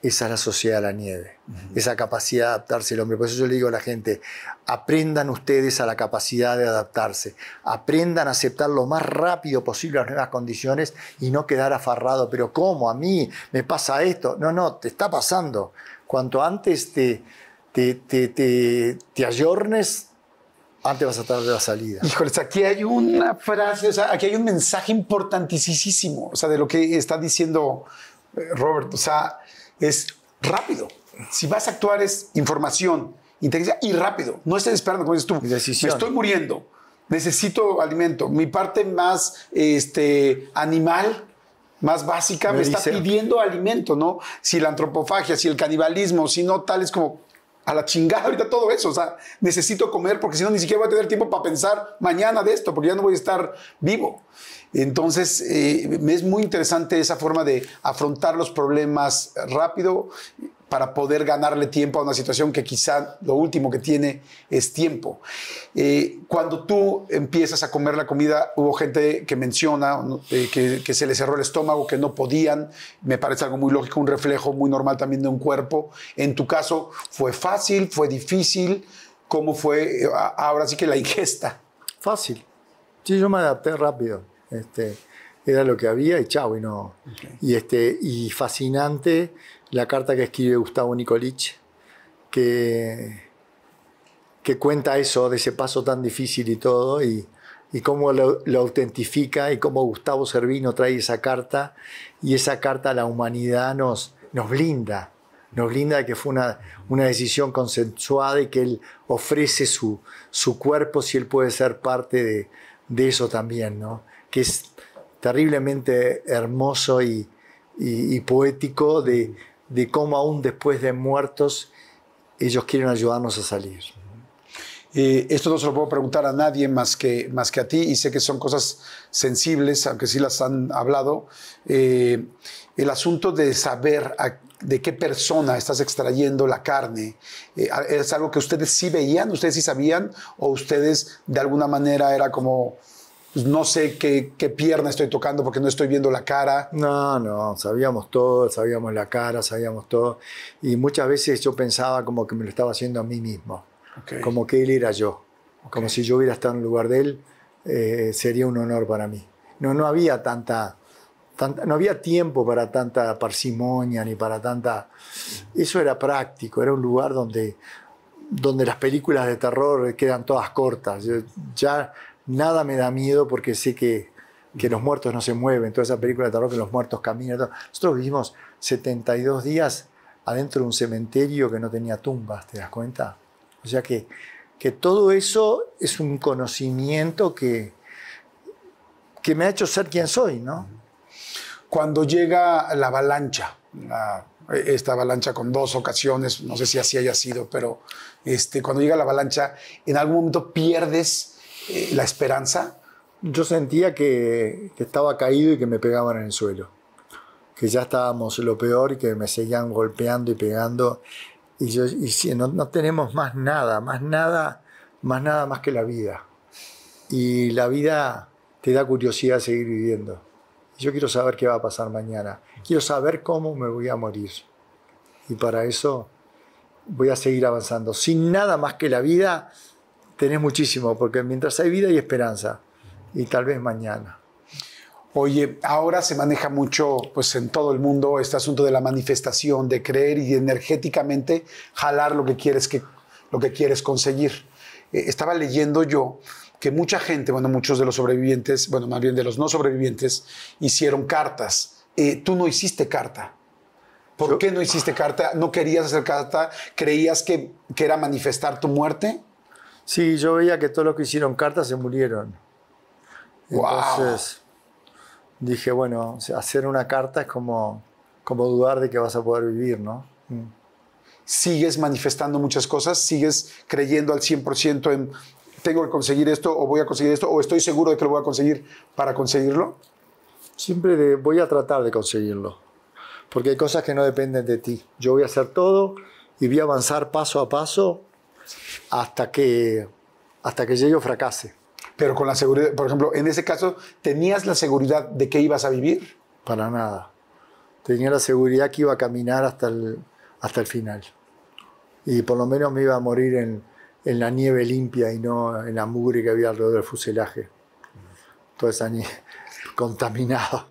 Esa es la sociedad de la nieve, esa capacidad de adaptarse el hombre. Por eso yo le digo a la gente, aprendan ustedes a la capacidad de adaptarse, aprendan a aceptar lo más rápido posible las nuevas condiciones y no quedar afarrado, pero ¿cómo? A mí me pasa esto. No, no, te está pasando. Cuanto antes te, te, te, te, ayornes, antes vas a estar de la salida. Híjoles, aquí hay una frase, o sea, aquí hay un mensaje importantísimo, o sea, de lo que está diciendo Robert, o sea, es rápido. Si vas a actuar es información, inteligencia y rápido. No estés esperando, como dices tú, me estoy muriendo, necesito alimento. Mi parte más este, animal, más básica, me, está pidiendo alimento, ¿no? Si la antropofagia, si el canibalismo, si no tales como a la chingada ahorita todo eso. O sea, necesito comer porque si no, ni siquiera voy a tener tiempo para pensar mañana de esto, porque ya no voy a estar vivo. Entonces, eh, me es muy interesante esa forma de afrontar los problemas rápido, para poder ganarle tiempo a una situación que quizá lo último que tiene es tiempo. Eh, cuando tú empiezas a comer la comida, hubo gente que menciona eh, que, se les cerró el estómago, que no podían, me parece algo muy lógico, un reflejo muy normal también de un cuerpo. En tu caso, ¿fue fácil, fue difícil? ¿Cómo fue eh, ahora sí que la ingesta? Fácil. Sí, yo me adapté rápido. Este, era lo que había y chao, y no. Y, este, y fascinante la carta que escribe Gustavo Nicolich, que, que cuenta eso, de ese paso tan difícil y todo, y, cómo lo, autentifica y cómo Gustavo Servino trae esa carta y esa carta a la humanidad nos, nos blinda, nos blinda de que fue una, una decisión consensuada y que él ofrece su, su cuerpo si él puede ser parte de, eso también, ¿no? que es terriblemente hermoso y, y poético de de cómo aún después de muertos ellos quieren ayudarnos a salir. Eh, esto no se lo puedo preguntar a nadie más que, más que a ti y sé que son cosas sensibles, aunque sí las han hablado. Eh, el asunto de saber de qué persona estás extrayendo la carne, eh, ¿es algo que ustedes sí veían, ustedes sí sabían o ustedes de alguna manera era como pues, no sé qué, pierna estoy tocando porque no estoy viendo la cara. No, no, sabíamos todo, sabíamos la cara, sabíamos todo. Y muchas veces yo pensaba como que me lo estaba haciendo a mí mismo, como que él era yo, como si yo hubiera estado en lugar de él, eh, sería un honor para mí. No, no había tanta, no había tiempo para tanta parsimonia ni para tanta... Eso era práctico, era un lugar donde donde las películas de terror quedan todas cortas. Ya nada me da miedo porque sé que, los muertos no se mueven, toda esa película de terror que los muertos caminan. Nosotros vivimos 72 días adentro de un cementerio que no tenía tumbas, ¿te das cuenta? O sea que, que todo eso es un conocimiento que, que me ha hecho ser quien soy, ¿no? Cuando llega la avalancha, esta avalancha con dos ocasiones, no sé si así haya sido, pero este, cuando llega la avalancha, en algún momento pierdes eh, la esperanza? Yo sentía que, estaba caído y que me pegaban en el suelo, que ya estábamos lo peor y que me seguían golpeando y pegando. Y, yo, y si, no, tenemos más nada, más nada, más nada más que la vida. Y la vida te da curiosidad seguir viviendo. Yo quiero saber qué va a pasar mañana. Quiero saber cómo me voy a morir. Y para eso voy a seguir avanzando. Sin nada más que la vida, tenés muchísimo, porque mientras hay vida hay esperanza, y tal vez mañana. Oye, ahora se maneja mucho, pues en todo el mundo, este asunto de la manifestación, de creer y energéticamente jalar lo que quieres, que, lo que quieres conseguir. Eh, estaba leyendo yo que mucha gente, bueno, muchos de los sobrevivientes, bueno, más bien de los no sobrevivientes, hicieron cartas. Eh, tú no hiciste carta. ¿Por qué no hiciste carta? ¿No querías hacer carta? ¿Creías que, que era manifestar tu muerte? Sí, yo veía que todo lo que hicieron cartas se murieron. Entonces dije, bueno, hacer una carta es como, como dudar de que vas a poder vivir, ¿no? Mm. Sigues manifestando muchas cosas, sigues creyendo al 100% en tengo que conseguir esto o voy a conseguir esto o estoy seguro de que lo voy a conseguir para conseguirlo. Siempre voy a tratar de conseguirlo, porque hay cosas que no dependen de ti. Yo voy a hacer todo y voy a avanzar paso a paso hasta que, hasta que llegue fracase. Pero con la seguridad, por ejemplo, en ese caso, ¿tenías la seguridad de que ibas a vivir? Para nada. Tenía la seguridad que iba a caminar hasta el, hasta el final. Y por lo menos me iba a morir en, en la nieve limpia y no en la mugre que había alrededor del fuselaje. Toda esa nieve *laughs* contaminada.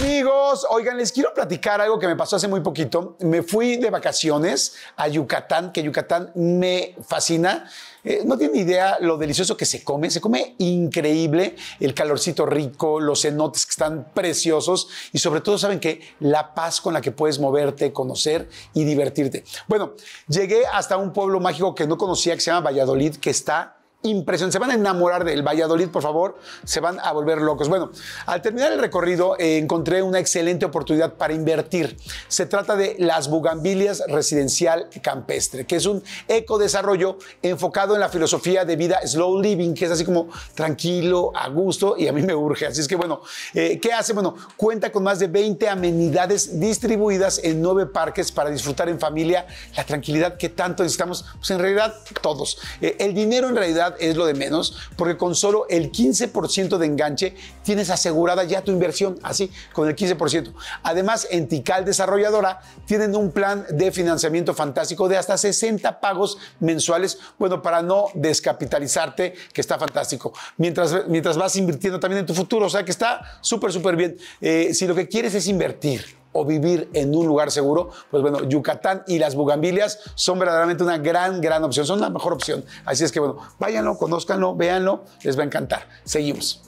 Amigos, oigan, les quiero platicar algo que me pasó hace muy poquito. Me fui de vacaciones a Yucatán, que Yucatán me fascina. Eh, no tienen idea lo delicioso que se come. Se come increíble, el calorcito rico, los cenotes que están preciosos y sobre todo, ¿saben que La paz con la que puedes moverte, conocer y divertirte. Bueno, llegué hasta un pueblo mágico que no conocía, que se llama Valladolid, que está impresión. Se van a enamorar del Valladolid, por favor, se van a volver locos. Bueno, al terminar el recorrido eh, encontré una excelente oportunidad para invertir. Se trata de Las Bugambilias Residencial Campestre, que es un ecodesarrollo enfocado en la filosofía de vida slow living, que es así como tranquilo, a gusto y a mí me urge. Así es que bueno, eh, ¿qué hace? Bueno, cuenta con más de 20 amenidades distribuidas en nueve parques para disfrutar en familia la tranquilidad que tanto necesitamos, pues en realidad todos. Eh, el dinero en realidad es lo de menos, porque con solo el 15% de enganche tienes asegurada ya tu inversión, así, con el 15%. Además, en Tical Desarrolladora tienen un plan de financiamiento fantástico de hasta 60 pagos mensuales, bueno, para no descapitalizarte, que está fantástico, mientras, mientras vas invirtiendo también en tu futuro, o sea que está súper, súper bien. Eh, si lo que quieres es invertir, o vivir en un lugar seguro, pues bueno, Yucatán y las bugambilias son verdaderamente una gran, gran opción, son la mejor opción. Así es que bueno, váyanlo, conózcanlo, véanlo, les va a encantar. Seguimos.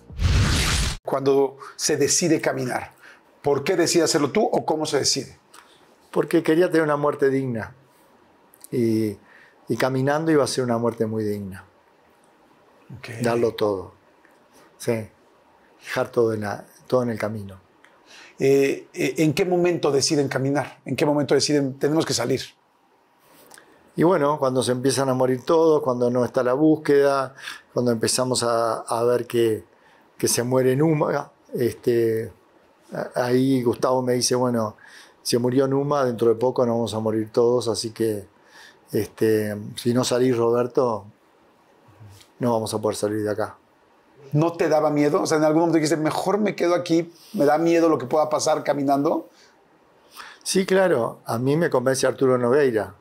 Cuando se decide caminar, ¿por qué decide hacerlo tú o cómo se decide? Porque quería tener una muerte digna y, caminando iba a ser una muerte muy digna. Darlo todo, sí. dejar todo en, la, todo en el camino. Eh, eh, ¿en qué momento deciden caminar? ¿En qué momento deciden tenemos que salir? Y bueno, cuando se empiezan a morir todos, cuando no está la búsqueda, cuando empezamos a, ver que, se muere Numa, este, ahí Gustavo me dice, bueno, se murió Numa, dentro de poco nos vamos a morir todos, así que este, si no salís Roberto, no vamos a poder salir de acá. ¿No te daba miedo? O sea, en algún momento dijiste, mejor me quedo aquí, me da miedo lo que pueda pasar caminando. Sí, claro. A mí me convence Arturo Nogueira,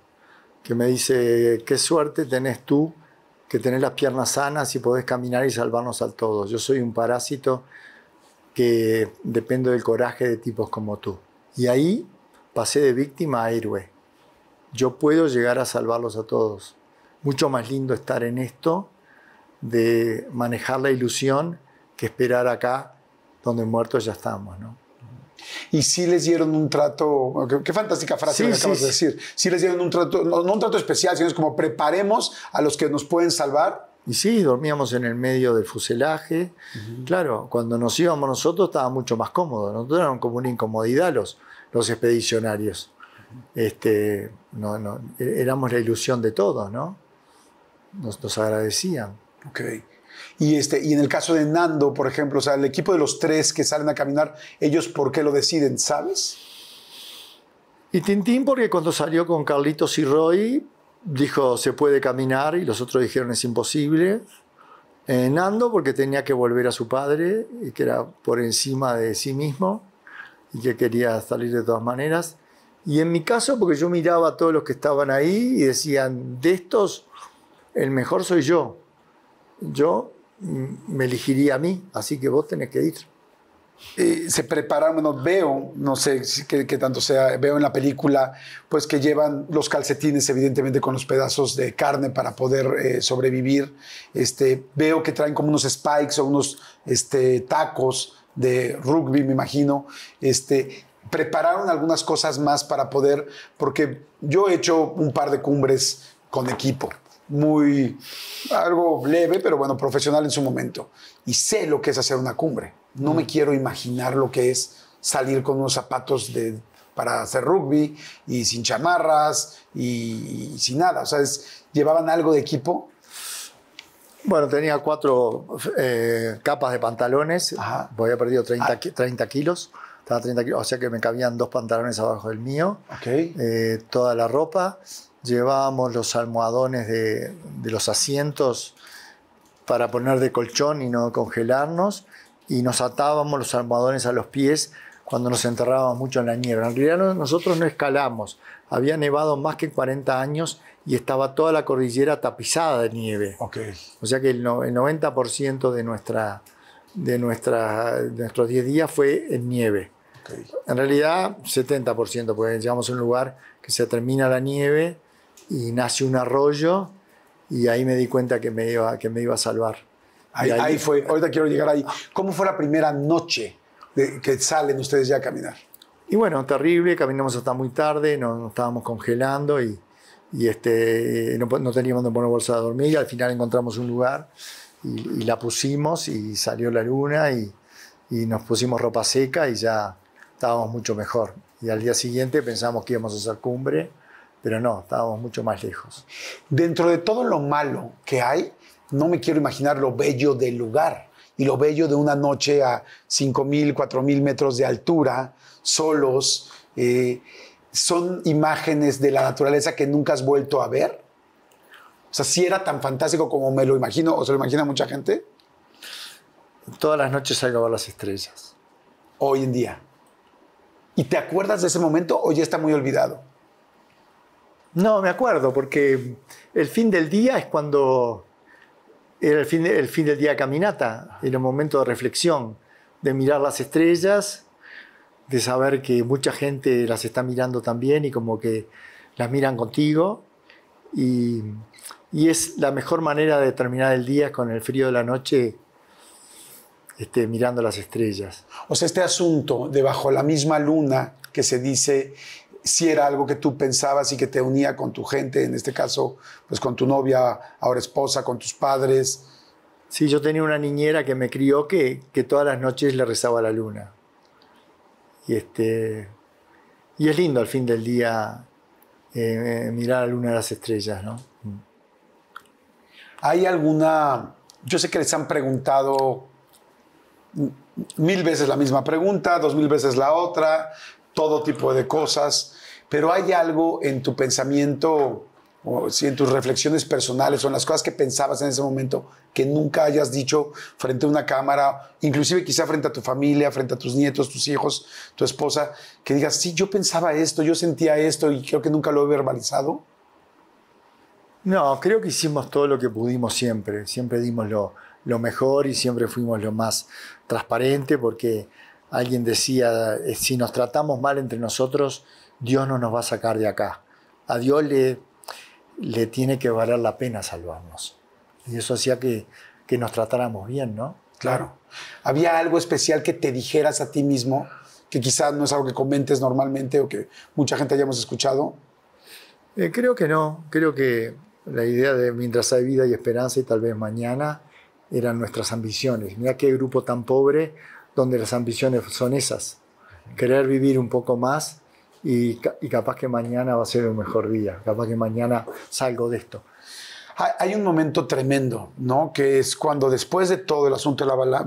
que me dice, qué suerte tenés tú que tenés las piernas sanas y podés caminar y salvarnos a todos. Yo soy un parásito que dependo del coraje de tipos como tú. Y ahí pasé de víctima a héroe. Yo puedo llegar a salvarlos a todos. Mucho más lindo estar en esto de manejar la ilusión que esperar acá donde muertos ya estamos, ¿no? Y si les dieron un trato, qué, fantástica frase que acabas decir, Si les dieron un trato, no, un trato especial, sino es como preparemos a los que nos pueden salvar. Y sí, dormíamos en el medio del fuselaje. Claro, cuando nos íbamos nosotros estaba mucho más cómodo, nosotros eran como una incomodidad los, los expedicionarios. Este, no, no, éramos la ilusión de todos, ¿no? nos agradecían. Ok. Y, este, y en el caso de Nando, por ejemplo, o sea, el equipo de los tres que salen a caminar, ¿ellos por qué lo deciden? ¿Sabes? Y Tintín, porque cuando salió con Carlitos y Roy, dijo se puede caminar y los otros dijeron es imposible. Eh, Nando, porque tenía que volver a su padre y que era por encima de sí mismo y que quería salir de todas maneras. Y en mi caso, porque yo miraba a todos los que estaban ahí y decían, de estos, el mejor soy yo yo mm, me elegiría a mí, así que vos tenés que ir. Eh, se prepararon, veo, no sé qué, tanto sea, veo en la película, pues que llevan los calcetines, evidentemente, con los pedazos de carne para poder eh, sobrevivir. Este, veo que traen como unos spikes o unos este, tacos de rugby, me imagino. Este, prepararon algunas cosas más para poder, porque yo he hecho un par de cumbres con equipo muy, algo leve, pero bueno, profesional en su momento. Y sé lo que es hacer una cumbre. No me quiero imaginar lo que es salir con unos zapatos de, para hacer rugby y sin chamarras y, sin nada. O sea, llevaban algo de equipo. Bueno, tenía cuatro eh, capas de pantalones, había perdido 30, 30 ah. kilos. 30 kilos, o sea que me cabían dos pantalones abajo del mío, eh, toda la ropa, llevábamos los almohadones de, los asientos para poner de colchón y no congelarnos, y nos atábamos los almohadones a los pies cuando nos enterrábamos mucho en la nieve. En realidad nosotros no escalamos, había nevado más que 40 años y estaba toda la cordillera tapizada de nieve. O sea que el, 90% de, nuestra, de, nuestros 10 días fue en nieve. En realidad 70%, porque llegamos a un lugar que se termina la nieve y nace un arroyo y ahí me di cuenta que me iba, que me iba a salvar. Ahí, fue, ahorita quiero llegar ahí. ¿Cómo fue la primera noche de, que salen ustedes ya a caminar? Y bueno, terrible, caminamos hasta muy tarde, nos, estábamos congelando y, este, no, teníamos donde poner bolsa de dormir. Y Al final encontramos un lugar y, la pusimos y salió la luna y, y nos pusimos ropa seca y ya estábamos mucho mejor. Y al día siguiente pensamos que íbamos a hacer cumbre pero no, estábamos mucho más lejos. Dentro de todo lo malo que hay, no me quiero imaginar lo bello del lugar y lo bello de una noche a mil, 5.000, mil metros de altura, solos. Eh, ¿Son imágenes de la naturaleza que nunca has vuelto a ver? O sea, si era tan fantástico como me lo imagino o se lo imagina mucha gente. Todas las noches salgo las estrellas. Hoy en día. ¿Y te acuerdas de ese momento o ya está muy olvidado? No, me acuerdo, porque el fin del día es cuando era el fin, del día caminata, era el momento de reflexión, de mirar las estrellas, de saber que mucha gente las está mirando también y como que las miran contigo. Y, es la mejor manera de terminar el día con el frío de la noche este, mirando las estrellas. O sea, este asunto de bajo la misma luna que se dice si era algo que tú pensabas y que te unía con tu gente, en este caso, pues con tu novia, ahora esposa, con tus padres. Sí, yo tenía una niñera que me crió que, todas las noches le rezaba a la luna. Y, este, y es lindo al fin del día eh, eh, mirar a la luna a las estrellas, ¿no? Mm. ¿Hay alguna... Yo sé que les han preguntado mil veces la misma pregunta, dos mil veces la otra, todo tipo de cosas, pero hay algo en tu pensamiento, o si en tus reflexiones personales o en las cosas que pensabas en ese momento que nunca hayas dicho frente a una cámara, inclusive quizá frente a tu familia, frente a tus nietos, tus hijos, tu esposa, que digas, sí, yo pensaba esto, yo sentía esto y creo que nunca lo he verbalizado? No, creo que hicimos todo lo que pudimos siempre, siempre dimos lo, lo mejor y siempre fuimos lo más transparente porque Alguien decía, eh, si nos tratamos mal entre nosotros, Dios no nos va a sacar de acá. A Dios le, le tiene que valer la pena salvarnos. Y eso hacía que, nos tratáramos bien, ¿no? Claro. ¿Había algo especial que te dijeras a ti mismo, que quizás no es algo que comentes normalmente o que mucha gente hayamos escuchado? Eh, creo que no. Creo que la idea de mientras hay vida y esperanza y tal vez mañana eran nuestras ambiciones. Mira qué grupo tan pobre, donde las ambiciones son esas, querer vivir un poco más y, y, capaz que mañana va a ser un mejor día, capaz que mañana salgo de esto. Hay un momento tremendo, ¿no? Que es cuando después de todo el asunto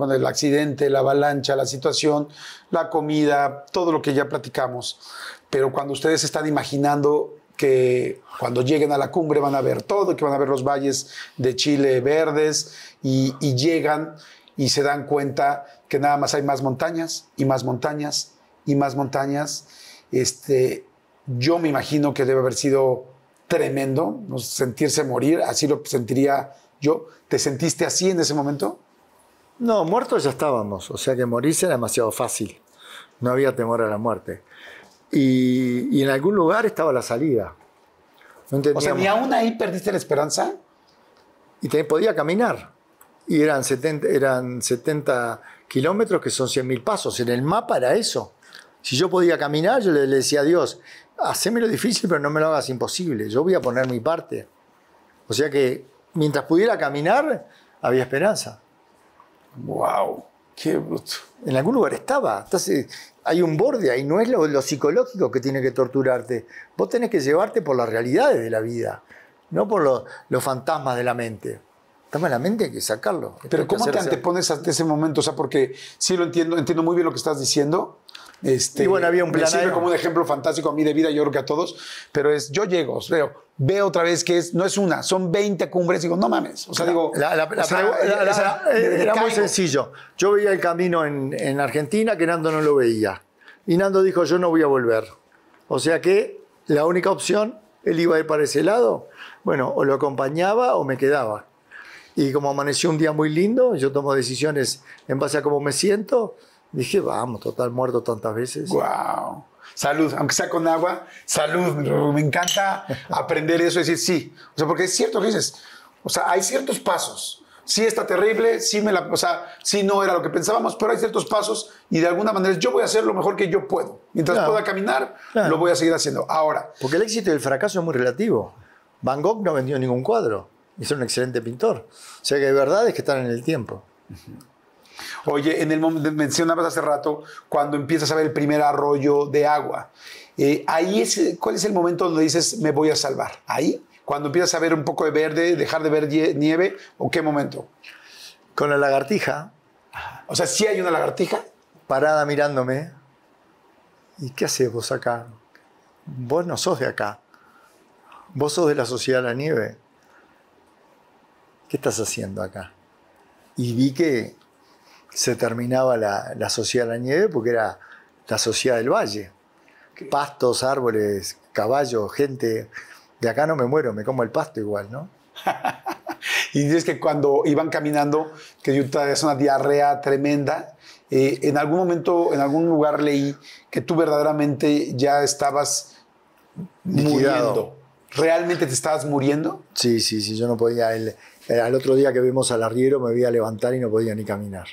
del accidente, la avalancha, la situación, la comida, todo lo que ya platicamos, pero cuando ustedes están imaginando que cuando lleguen a la cumbre van a ver todo, que van a ver los valles de Chile verdes y, y llegan y se dan cuenta que nada más hay más montañas y más montañas y más montañas. Este, yo me imagino que debe haber sido tremendo ¿no? sentirse morir, así lo sentiría yo. ¿Te sentiste así en ese momento? No, muertos ya estábamos, o sea que morirse era demasiado fácil, no había temor a la muerte. Y, en algún lugar estaba la salida. o sea, ni aún ahí perdiste la esperanza. Y te, podía caminar. Y eran 70, eran 70 kilómetros que son 100.000 pasos. En el mapa era eso. Si yo podía caminar, yo le, decía a Dios, lo difícil, pero no me lo hagas imposible. Yo voy a poner mi parte. O sea que mientras pudiera caminar, había esperanza. ¡Wow! ¡Qué bruto! En algún lugar estaba. Entonces, eh, hay un borde ahí, no es lo, psicológico que tiene que torturarte. Vos tenés que llevarte por las realidades de la vida, no por los fantasmas de la mente malamente hay que sacarlo. Pero ¿cómo te antepones a ese momento? O sea, porque sí lo entiendo, entiendo muy bien lo que estás diciendo. Este, y bueno, había un plan. Me sirve como un ejemplo fantástico a mí de vida, yo creo que a todos, pero es, yo llego, veo, veo otra vez que es, no es una, son 20 cumbres, y digo, no mames. O sea, digo... era muy sencillo. Yo veía el camino en, en Argentina que Nando no lo veía. Y Nando dijo, yo no voy a volver. O sea que la única opción, él iba a ir para ese lado. Bueno, o lo acompañaba o me quedaba. Y como amaneció un día muy lindo, yo tomo decisiones en base a cómo me siento. Dije, vamos, total, muerto tantas veces. ¡Wow! Salud, aunque sea con agua, salud. Me encanta *laughs* aprender eso decir sí. O sea, porque es cierto que dices, o sea, hay ciertos pasos. Sí está terrible, sí me la, o sea, sí no era lo que pensábamos, pero hay ciertos pasos y de alguna manera yo voy a hacer lo mejor que yo puedo. Mientras pueda caminar, lo voy a seguir haciendo. Ahora. Porque el éxito y el fracaso es muy relativo. Van Gogh no vendió ningún cuadro es un excelente pintor. O sea que verdad es que están en el tiempo. Oye, en el mencionabas hace rato cuando empiezas a ver el primer arroyo de agua. Eh, ahí es, ¿cuál es el momento donde dices me voy a salvar? Ahí, cuando empiezas a ver un poco de verde, dejar de ver nieve, ¿o qué momento? Con la lagartija. O sea, sí hay una lagartija. Parada mirándome. ¿Y qué haces vos acá? Vos no sos de acá. Vos sos de la sociedad de la nieve. ¿qué estás haciendo acá? Y vi que se terminaba la, la sociedad de la nieve porque era la sociedad del valle. Pastos, árboles, caballos, gente. De acá no me muero, me como el pasto igual, ¿no? *laughs* y dices que cuando iban caminando, que yo traía una diarrea tremenda, eh, en algún momento, en algún lugar leí que tú verdaderamente ya estabas muriendo. ¿Realmente te estabas muriendo? Sí, sí, sí, yo no podía. Eh, al otro día que vimos al arriero me voy a levantar y no podía ni caminar.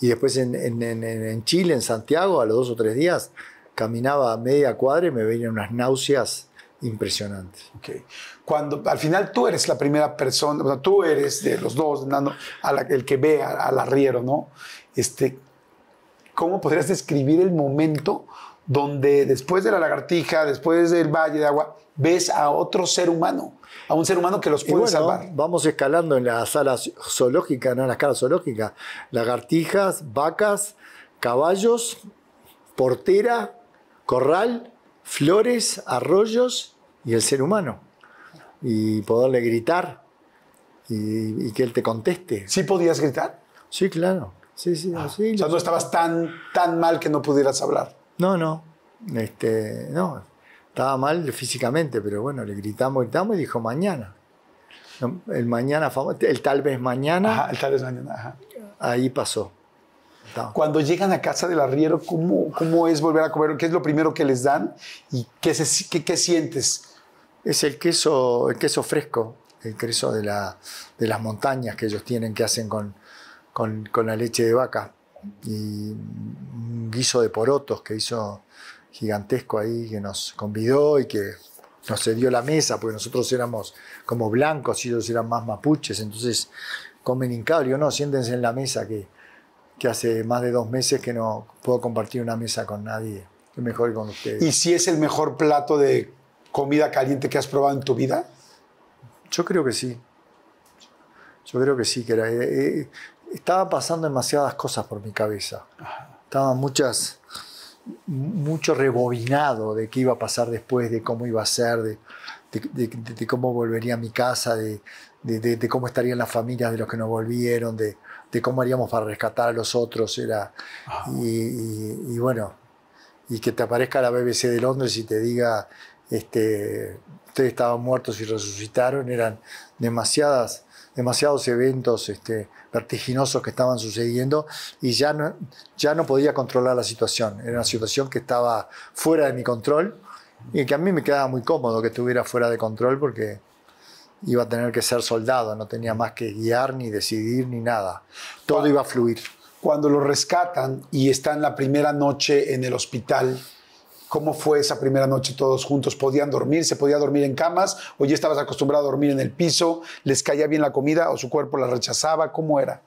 Y después en, Chile, en Santiago, a los dos o tres días, caminaba a media cuadra y me venían unas náuseas impresionantes. Cuando al final tú eres la primera persona, tú eres de los dos, el que ve al arriero, ¿no? Este, ¿Cómo podrías describir el momento donde después de la lagartija, después del valle de agua, ves a otro ser humano? a un ser humano que los puede salvar. Vamos escalando en la sala zoológica, no en las escala zoológica, lagartijas, vacas, caballos, portera, corral, flores, arroyos y el ser humano. Y poderle gritar y, que él te conteste. ¿Sí podías gritar? Sí, claro. Sí, sí, ah, o sea, no estabas tan, tan mal que no pudieras hablar. No, no. Este, no, estaba mal físicamente, pero bueno, le gritamos, gritamos y dijo mañana. El mañana, el tal vez mañana. Ajá, el tal vez mañana, ajá. Ahí pasó. Cuando llegan a casa del arriero, ¿cómo, ¿cómo es volver a comer? ¿Qué es lo primero que les dan? ¿Y qué, se, qué, sientes? Es el queso, el queso fresco, el queso de, la, de las montañas que ellos tienen, que hacen con, con, con la leche de vaca. Y un guiso de porotos que hizo gigantesco ahí que nos convidó y que nos cedió la mesa, porque nosotros éramos como blancos y ellos eran más mapuches, entonces comen cabrio. no, siéntense en la mesa que, hace más de dos meses que no puedo compartir una mesa con nadie, es mejor con ustedes. ¿Y si es el mejor plato de comida caliente que has probado en tu vida? Yo creo que sí. Yo creo que sí, que era, eh, eh, estaba pasando demasiadas cosas por mi cabeza. Estaban muchas mucho rebobinado de qué iba a pasar después, de cómo iba a ser, de, cómo volvería a mi casa, de, cómo estarían las familias de los que no volvieron, de, cómo haríamos para rescatar a los otros. Era, ah. y, bueno, y que te aparezca la BBC de Londres y te diga, este, ustedes estaban muertos y resucitaron, eran demasiadas, demasiados eventos este, vertiginosos que estaban sucediendo y ya no, ya no podía controlar la situación. Era una situación que estaba fuera de mi control y que a mí me quedaba muy cómodo que estuviera fuera de control porque iba a tener que ser soldado, no tenía más que guiar ni decidir ni nada. Todo iba a fluir. Cuando lo rescatan y están la primera noche en el hospital, ¿Cómo fue esa primera noche todos juntos? ¿Podían dormir? ¿Se podía dormir en camas? ¿O ya estabas acostumbrado a dormir en el piso? ¿Les caía bien la comida o su cuerpo la rechazaba? ¿Cómo era?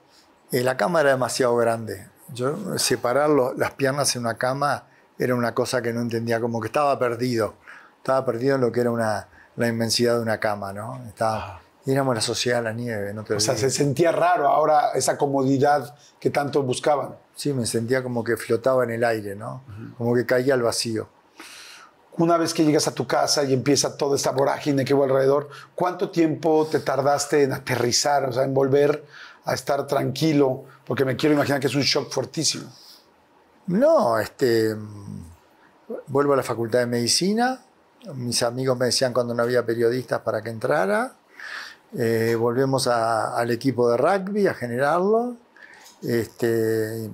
Eh, la cama era demasiado grande. Yo separar las piernas en una cama era una cosa que no entendía, como que estaba perdido. Estaba perdido en lo que era una, la inmensidad de una cama, ¿no? Estaba, ah. éramos la sociedad de la nieve, no O sea, se sentía raro ahora esa comodidad que tanto buscaban. Sí, me sentía como que flotaba en el aire, ¿no? Como que caía al vacío una vez que llegas a tu casa y empieza toda esta vorágine que hubo alrededor, ¿cuánto tiempo te tardaste en aterrizar, o sea, en volver a estar tranquilo? Porque me quiero imaginar que es un shock fortísimo. No, este, vuelvo a la facultad de medicina, mis amigos me decían cuando no había periodistas para que entrara, eh, volvemos al equipo de rugby a generarlo, este,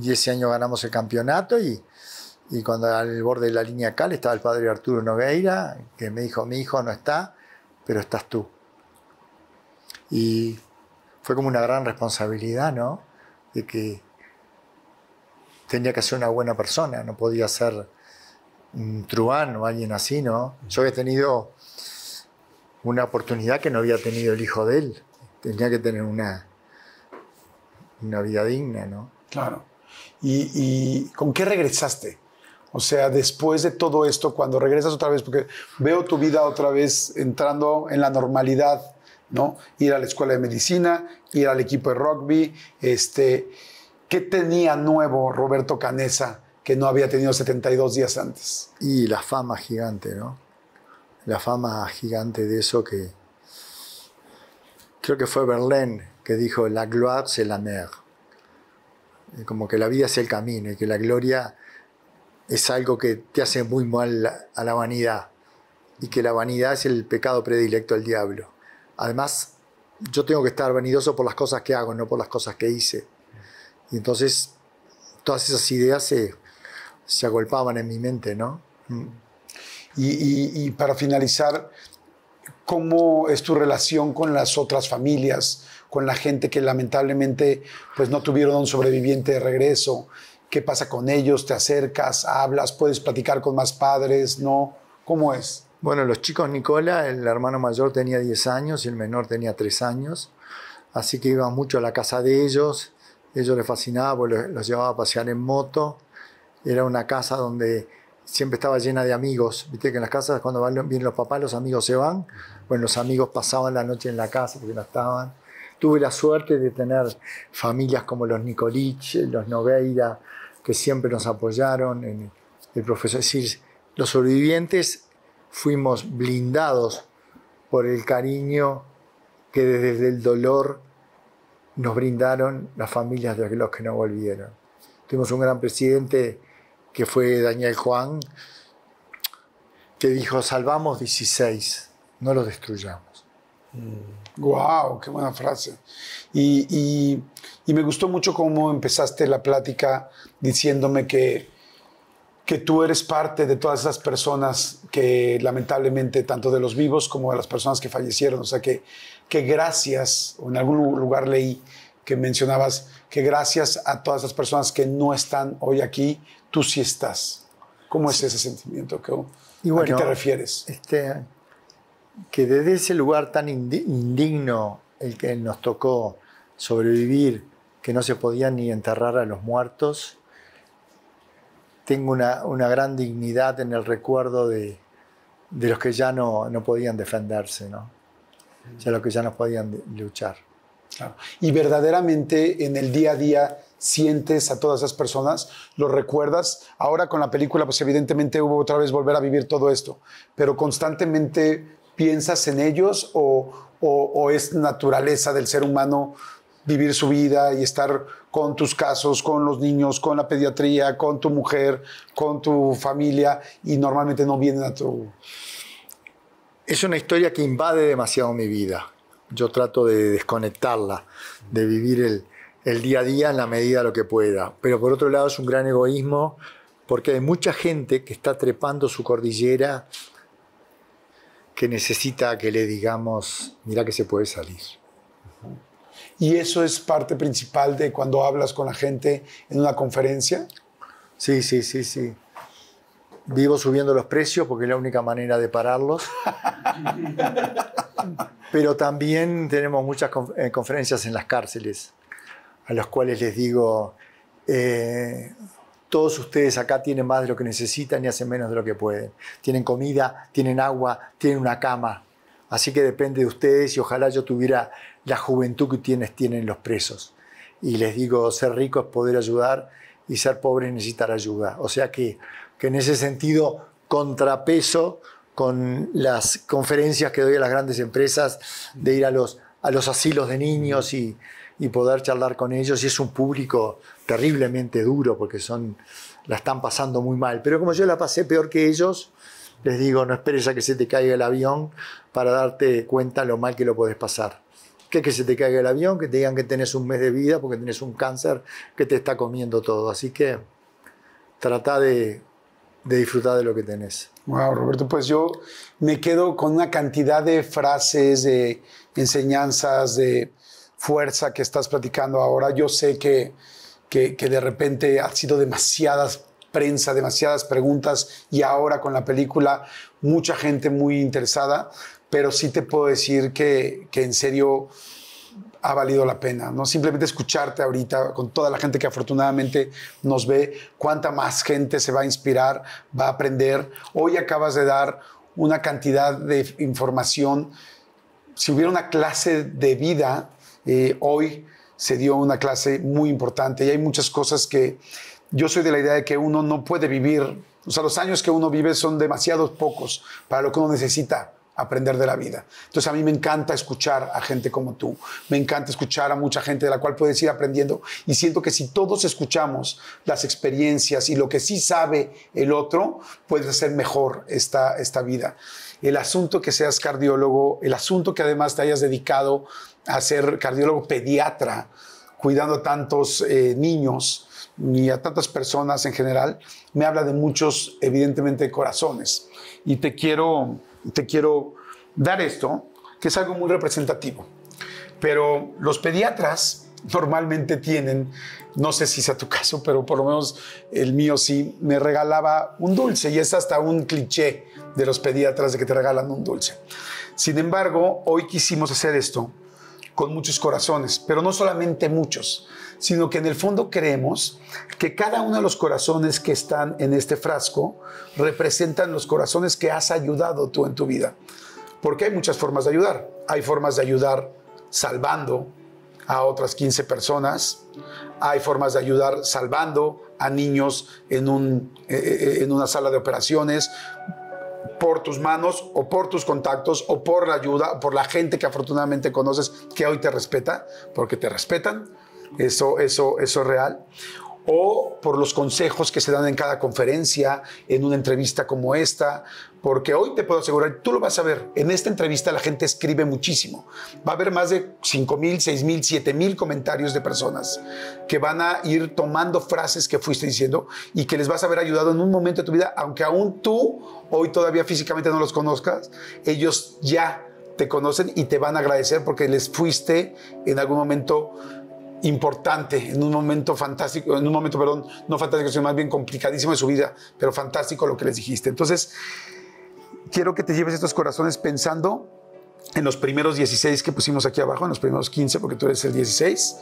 y ese año ganamos el campeonato y y cuando al borde de la línea cal estaba el padre Arturo Nogueira, que me dijo, mi hijo no está, pero estás tú. Y fue como una gran responsabilidad, ¿no? De que tenía que ser una buena persona, no podía ser un truán o alguien así, ¿no? Yo había tenido una oportunidad que no había tenido el hijo de él. Tenía que tener una, una vida digna, ¿no? Claro. ¿Y con qué regresaste? O sea, después de todo esto, cuando regresas otra vez, porque veo tu vida otra vez entrando en la normalidad, ¿no? Ir a la escuela de medicina, ir al equipo de rugby, este, ¿qué tenía nuevo Roberto Canesa que no había tenido 72 días antes? Y la fama gigante, ¿no? La fama gigante de eso que creo que fue Berlín que dijo la gloire c'est la mer. Como que la vida es el camino y que la gloria es algo que te hace muy mal a la vanidad y que la vanidad es el pecado predilecto del diablo. Además, yo tengo que estar vanidoso por las cosas que hago, no por las cosas que hice. Y entonces todas esas ideas se, agolpaban en mi mente, ¿no? Mm. Y, para finalizar, ¿cómo es tu relación con las otras familias, con la gente que lamentablemente pues, no tuvieron un sobreviviente de regreso? ¿Qué pasa con ellos? ¿Te acercas? ¿Hablas? ¿Puedes platicar con más padres? ¿No? ¿Cómo es? Bueno, los chicos Nicola, el hermano mayor tenía 10 años y el menor tenía 3 años, así que iba mucho a la casa de ellos, ellos les fascinaba, porque los, llevaba a pasear en moto, era una casa donde siempre estaba llena de amigos, viste que en las casas cuando vienen los papás los amigos se van, bueno, los amigos pasaban la noche en la casa porque no estaban, Tuve la suerte de tener familias como los Nicolich, los Noveira, que siempre nos apoyaron, en el profesor. Es decir, los sobrevivientes fuimos blindados por el cariño que desde el dolor nos brindaron las familias de los que no volvieron. Tuvimos un gran presidente que fue Daniel Juan, que dijo, salvamos 16, no los destruyamos. Mm. Guau, ¡Qué buena frase! Y, me gustó mucho cómo empezaste la plática diciéndome que, que tú eres parte de todas esas personas que lamentablemente, tanto de los vivos como de las personas que fallecieron, o sea que, que gracias, o en algún lugar leí que mencionabas, que gracias a todas las personas que no están hoy aquí, tú sí estás. ¿Cómo es ese sentimiento? ¿A qué te refieres? Este, que desde ese lugar tan indigno el que nos tocó sobrevivir, que no se podía ni enterrar a los muertos, tengo una, gran dignidad en el recuerdo de, los que ya no, podían defenderse, ¿no? Mm. ya los que ya no podían luchar. Y verdaderamente en el día a día sientes a todas esas personas, los recuerdas. Ahora con la película, pues evidentemente hubo otra vez volver a vivir todo esto, pero constantemente piensas en ellos o, es naturaleza del ser humano vivir su vida y estar con tus casos, con los niños, con la pediatría, con tu mujer, con tu familia y normalmente no vienen a tu... Es una historia que invade demasiado mi vida. Yo trato de desconectarla, de vivir el, el día a día en la medida de lo que pueda. Pero por otro lado es un gran egoísmo porque hay mucha gente que está trepando su cordillera que necesita que le digamos, mira que se puede salir. ¿Y eso es parte principal de cuando hablas con la gente en una conferencia? Sí, sí, sí, sí. Vivo subiendo los precios porque es la única manera de pararlos. *laughs* Pero también tenemos muchas eh, conferencias en las cárceles, a las cuales les digo, eh, todos ustedes acá tienen más de lo que necesitan y hacen menos de lo que pueden. Tienen comida, tienen agua, tienen una cama. Así que depende de ustedes y ojalá yo tuviera la juventud que tienes, tienen los presos. Y les digo, ser rico es poder ayudar y ser pobre es necesitar ayuda. O sea que, en ese sentido, contrapeso con las conferencias que doy a las grandes empresas de ir a los, asilos de niños y, y poder charlar con ellos. Y es un público terriblemente duro porque son, la están pasando muy mal. Pero como yo la pasé peor que ellos, les digo, no esperes a que se te caiga el avión para darte cuenta lo mal que lo puedes pasar. Que, que se te caiga el avión, que te digan que tenés un mes de vida porque tenés un cáncer que te está comiendo todo. Así que trata de, de disfrutar de lo que tenés. Wow, Roberto, pues yo me quedo con una cantidad de frases, de enseñanzas, de fuerza que estás platicando ahora. Yo sé que que, de repente ha sido demasiadas prensa, demasiadas preguntas y ahora con la película mucha gente muy interesada, pero sí te puedo decir que, en serio ha valido la pena, ¿no? Simplemente escucharte ahorita con toda la gente que afortunadamente nos ve, cuánta más gente se va a inspirar, va a aprender. Hoy acabas de dar una cantidad de información. Si hubiera una clase de vida eh, hoy, se dio una clase muy importante y hay muchas cosas que yo soy de la idea de que uno no puede vivir, o sea, los años que uno vive son demasiados pocos para lo que uno necesita aprender de la vida. Entonces a mí me encanta escuchar a gente como tú, me encanta escuchar a mucha gente de la cual puedes ir aprendiendo y siento que si todos escuchamos las experiencias y lo que sí sabe el otro, puedes hacer mejor esta, esta vida. El asunto que seas cardiólogo, el asunto que además te hayas dedicado a ser cardiólogo pediatra, cuidando a tantos eh, niños y a tantas personas en general, me habla de muchos, evidentemente, corazones. Y te quiero, te quiero dar esto, que es algo muy representativo. Pero los pediatras normalmente tienen, no sé si sea tu *laughs* caso, pero por lo menos el mío sí, me regalaba un dulce y es hasta un cliché de los pediatras de que te regalan un dulce. Sin embargo, hoy quisimos hacer esto con muchos corazones, pero no solamente muchos, sino que en el fondo creemos que cada uno de los corazones que están en este frasco representan los corazones que has ayudado tú en tu vida. Porque hay muchas formas de ayudar. Hay formas de ayudar salvando a otras 15 personas, hay formas de ayudar salvando a niños en, un, eh, eh, en una sala de operaciones, por tus manos o por tus contactos o por la ayuda por la gente que afortunadamente conoces que hoy te respeta, porque te respetan, eso, eso, eso es real, o por los consejos que se dan en cada conferencia, en una entrevista como esta, porque hoy te puedo asegurar, tú lo vas a ver, en esta entrevista la gente escribe muchísimo. Va a haber más de 5 mil, 6 mil, 7 mil comentarios de personas que van a ir tomando frases que fuiste diciendo y que les vas a haber ayudado en un momento de tu vida, aunque aún tú hoy todavía físicamente no los conozcas, ellos ya te conocen y te van a agradecer porque les fuiste en algún momento importante, en un momento fantástico, en un momento, perdón, no fantástico, sino más bien complicadísimo de su vida, pero fantástico lo que les dijiste. Entonces, quiero que te lleves estos corazones pensando en los primeros 16 que pusimos aquí abajo, en los primeros 15, porque tú eres el 16.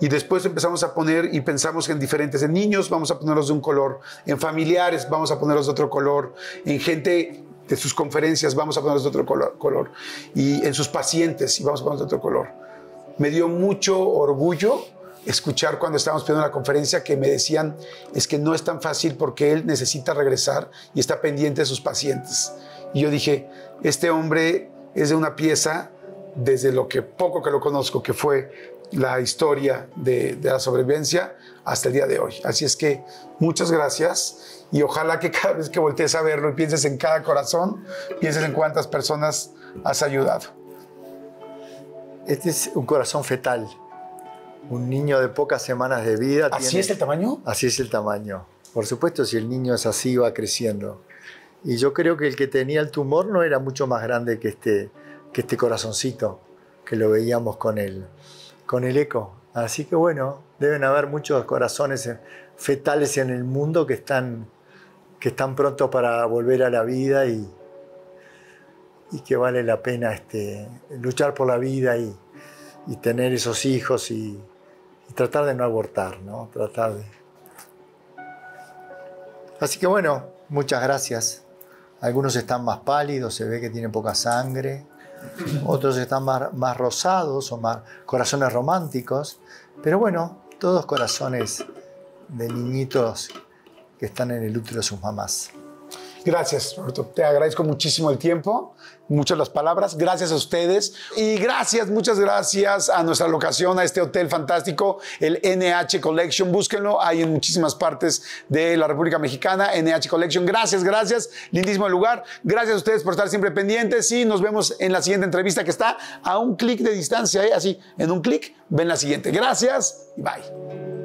Y después empezamos a poner y pensamos en diferentes, en niños vamos a ponerlos de un color, en familiares vamos a ponerlos de otro color, en gente de sus conferencias vamos a ponerlos de otro color, y en sus pacientes y vamos a ponerlos de otro color. Me dio mucho orgullo escuchar cuando estábamos pidiendo la conferencia que me decían es que no es tan fácil porque él necesita regresar y está pendiente de sus pacientes. Y yo dije, este hombre es de una pieza, desde lo que poco que lo conozco, que fue la historia de, la sobrevivencia hasta el día de hoy. Así es que muchas gracias y ojalá que cada vez que voltees a verlo y pienses en cada corazón, pienses en cuántas personas has ayudado. Este es un corazón fetal, un niño de pocas semanas de vida. ¿Así es el tamaño? Así es el tamaño. Por supuesto, si el niño es así, va creciendo. Y yo creo que el que tenía el tumor no era mucho más grande que este, que este corazoncito que lo veíamos con el, con el eco. Así que bueno, deben haber muchos corazones fetales en el mundo que están, que están prontos para volver a la vida y, que vale la pena este, luchar por la vida y, tener esos hijos y, y, tratar de no abortar, ¿no? Tratar de... Así que bueno, muchas gracias. Algunos están más pálidos, se ve que tienen poca sangre. Otros están más, más rosados o más corazones románticos. Pero bueno, todos corazones de niñitos que están en el útero de sus mamás. Gracias, Roberto. Te agradezco muchísimo el tiempo muchas las palabras. Gracias a ustedes y gracias, muchas gracias a nuestra locación, a este hotel fantástico, el NH Collection. Búsquenlo, hay en muchísimas partes de la República Mexicana, NH Collection. Gracias, gracias, lindísimo lugar. Gracias a ustedes por estar siempre pendientes y nos vemos en la siguiente entrevista que está a un clic de distancia, ¿eh? así, en un clic, ven la siguiente. Gracias y bye.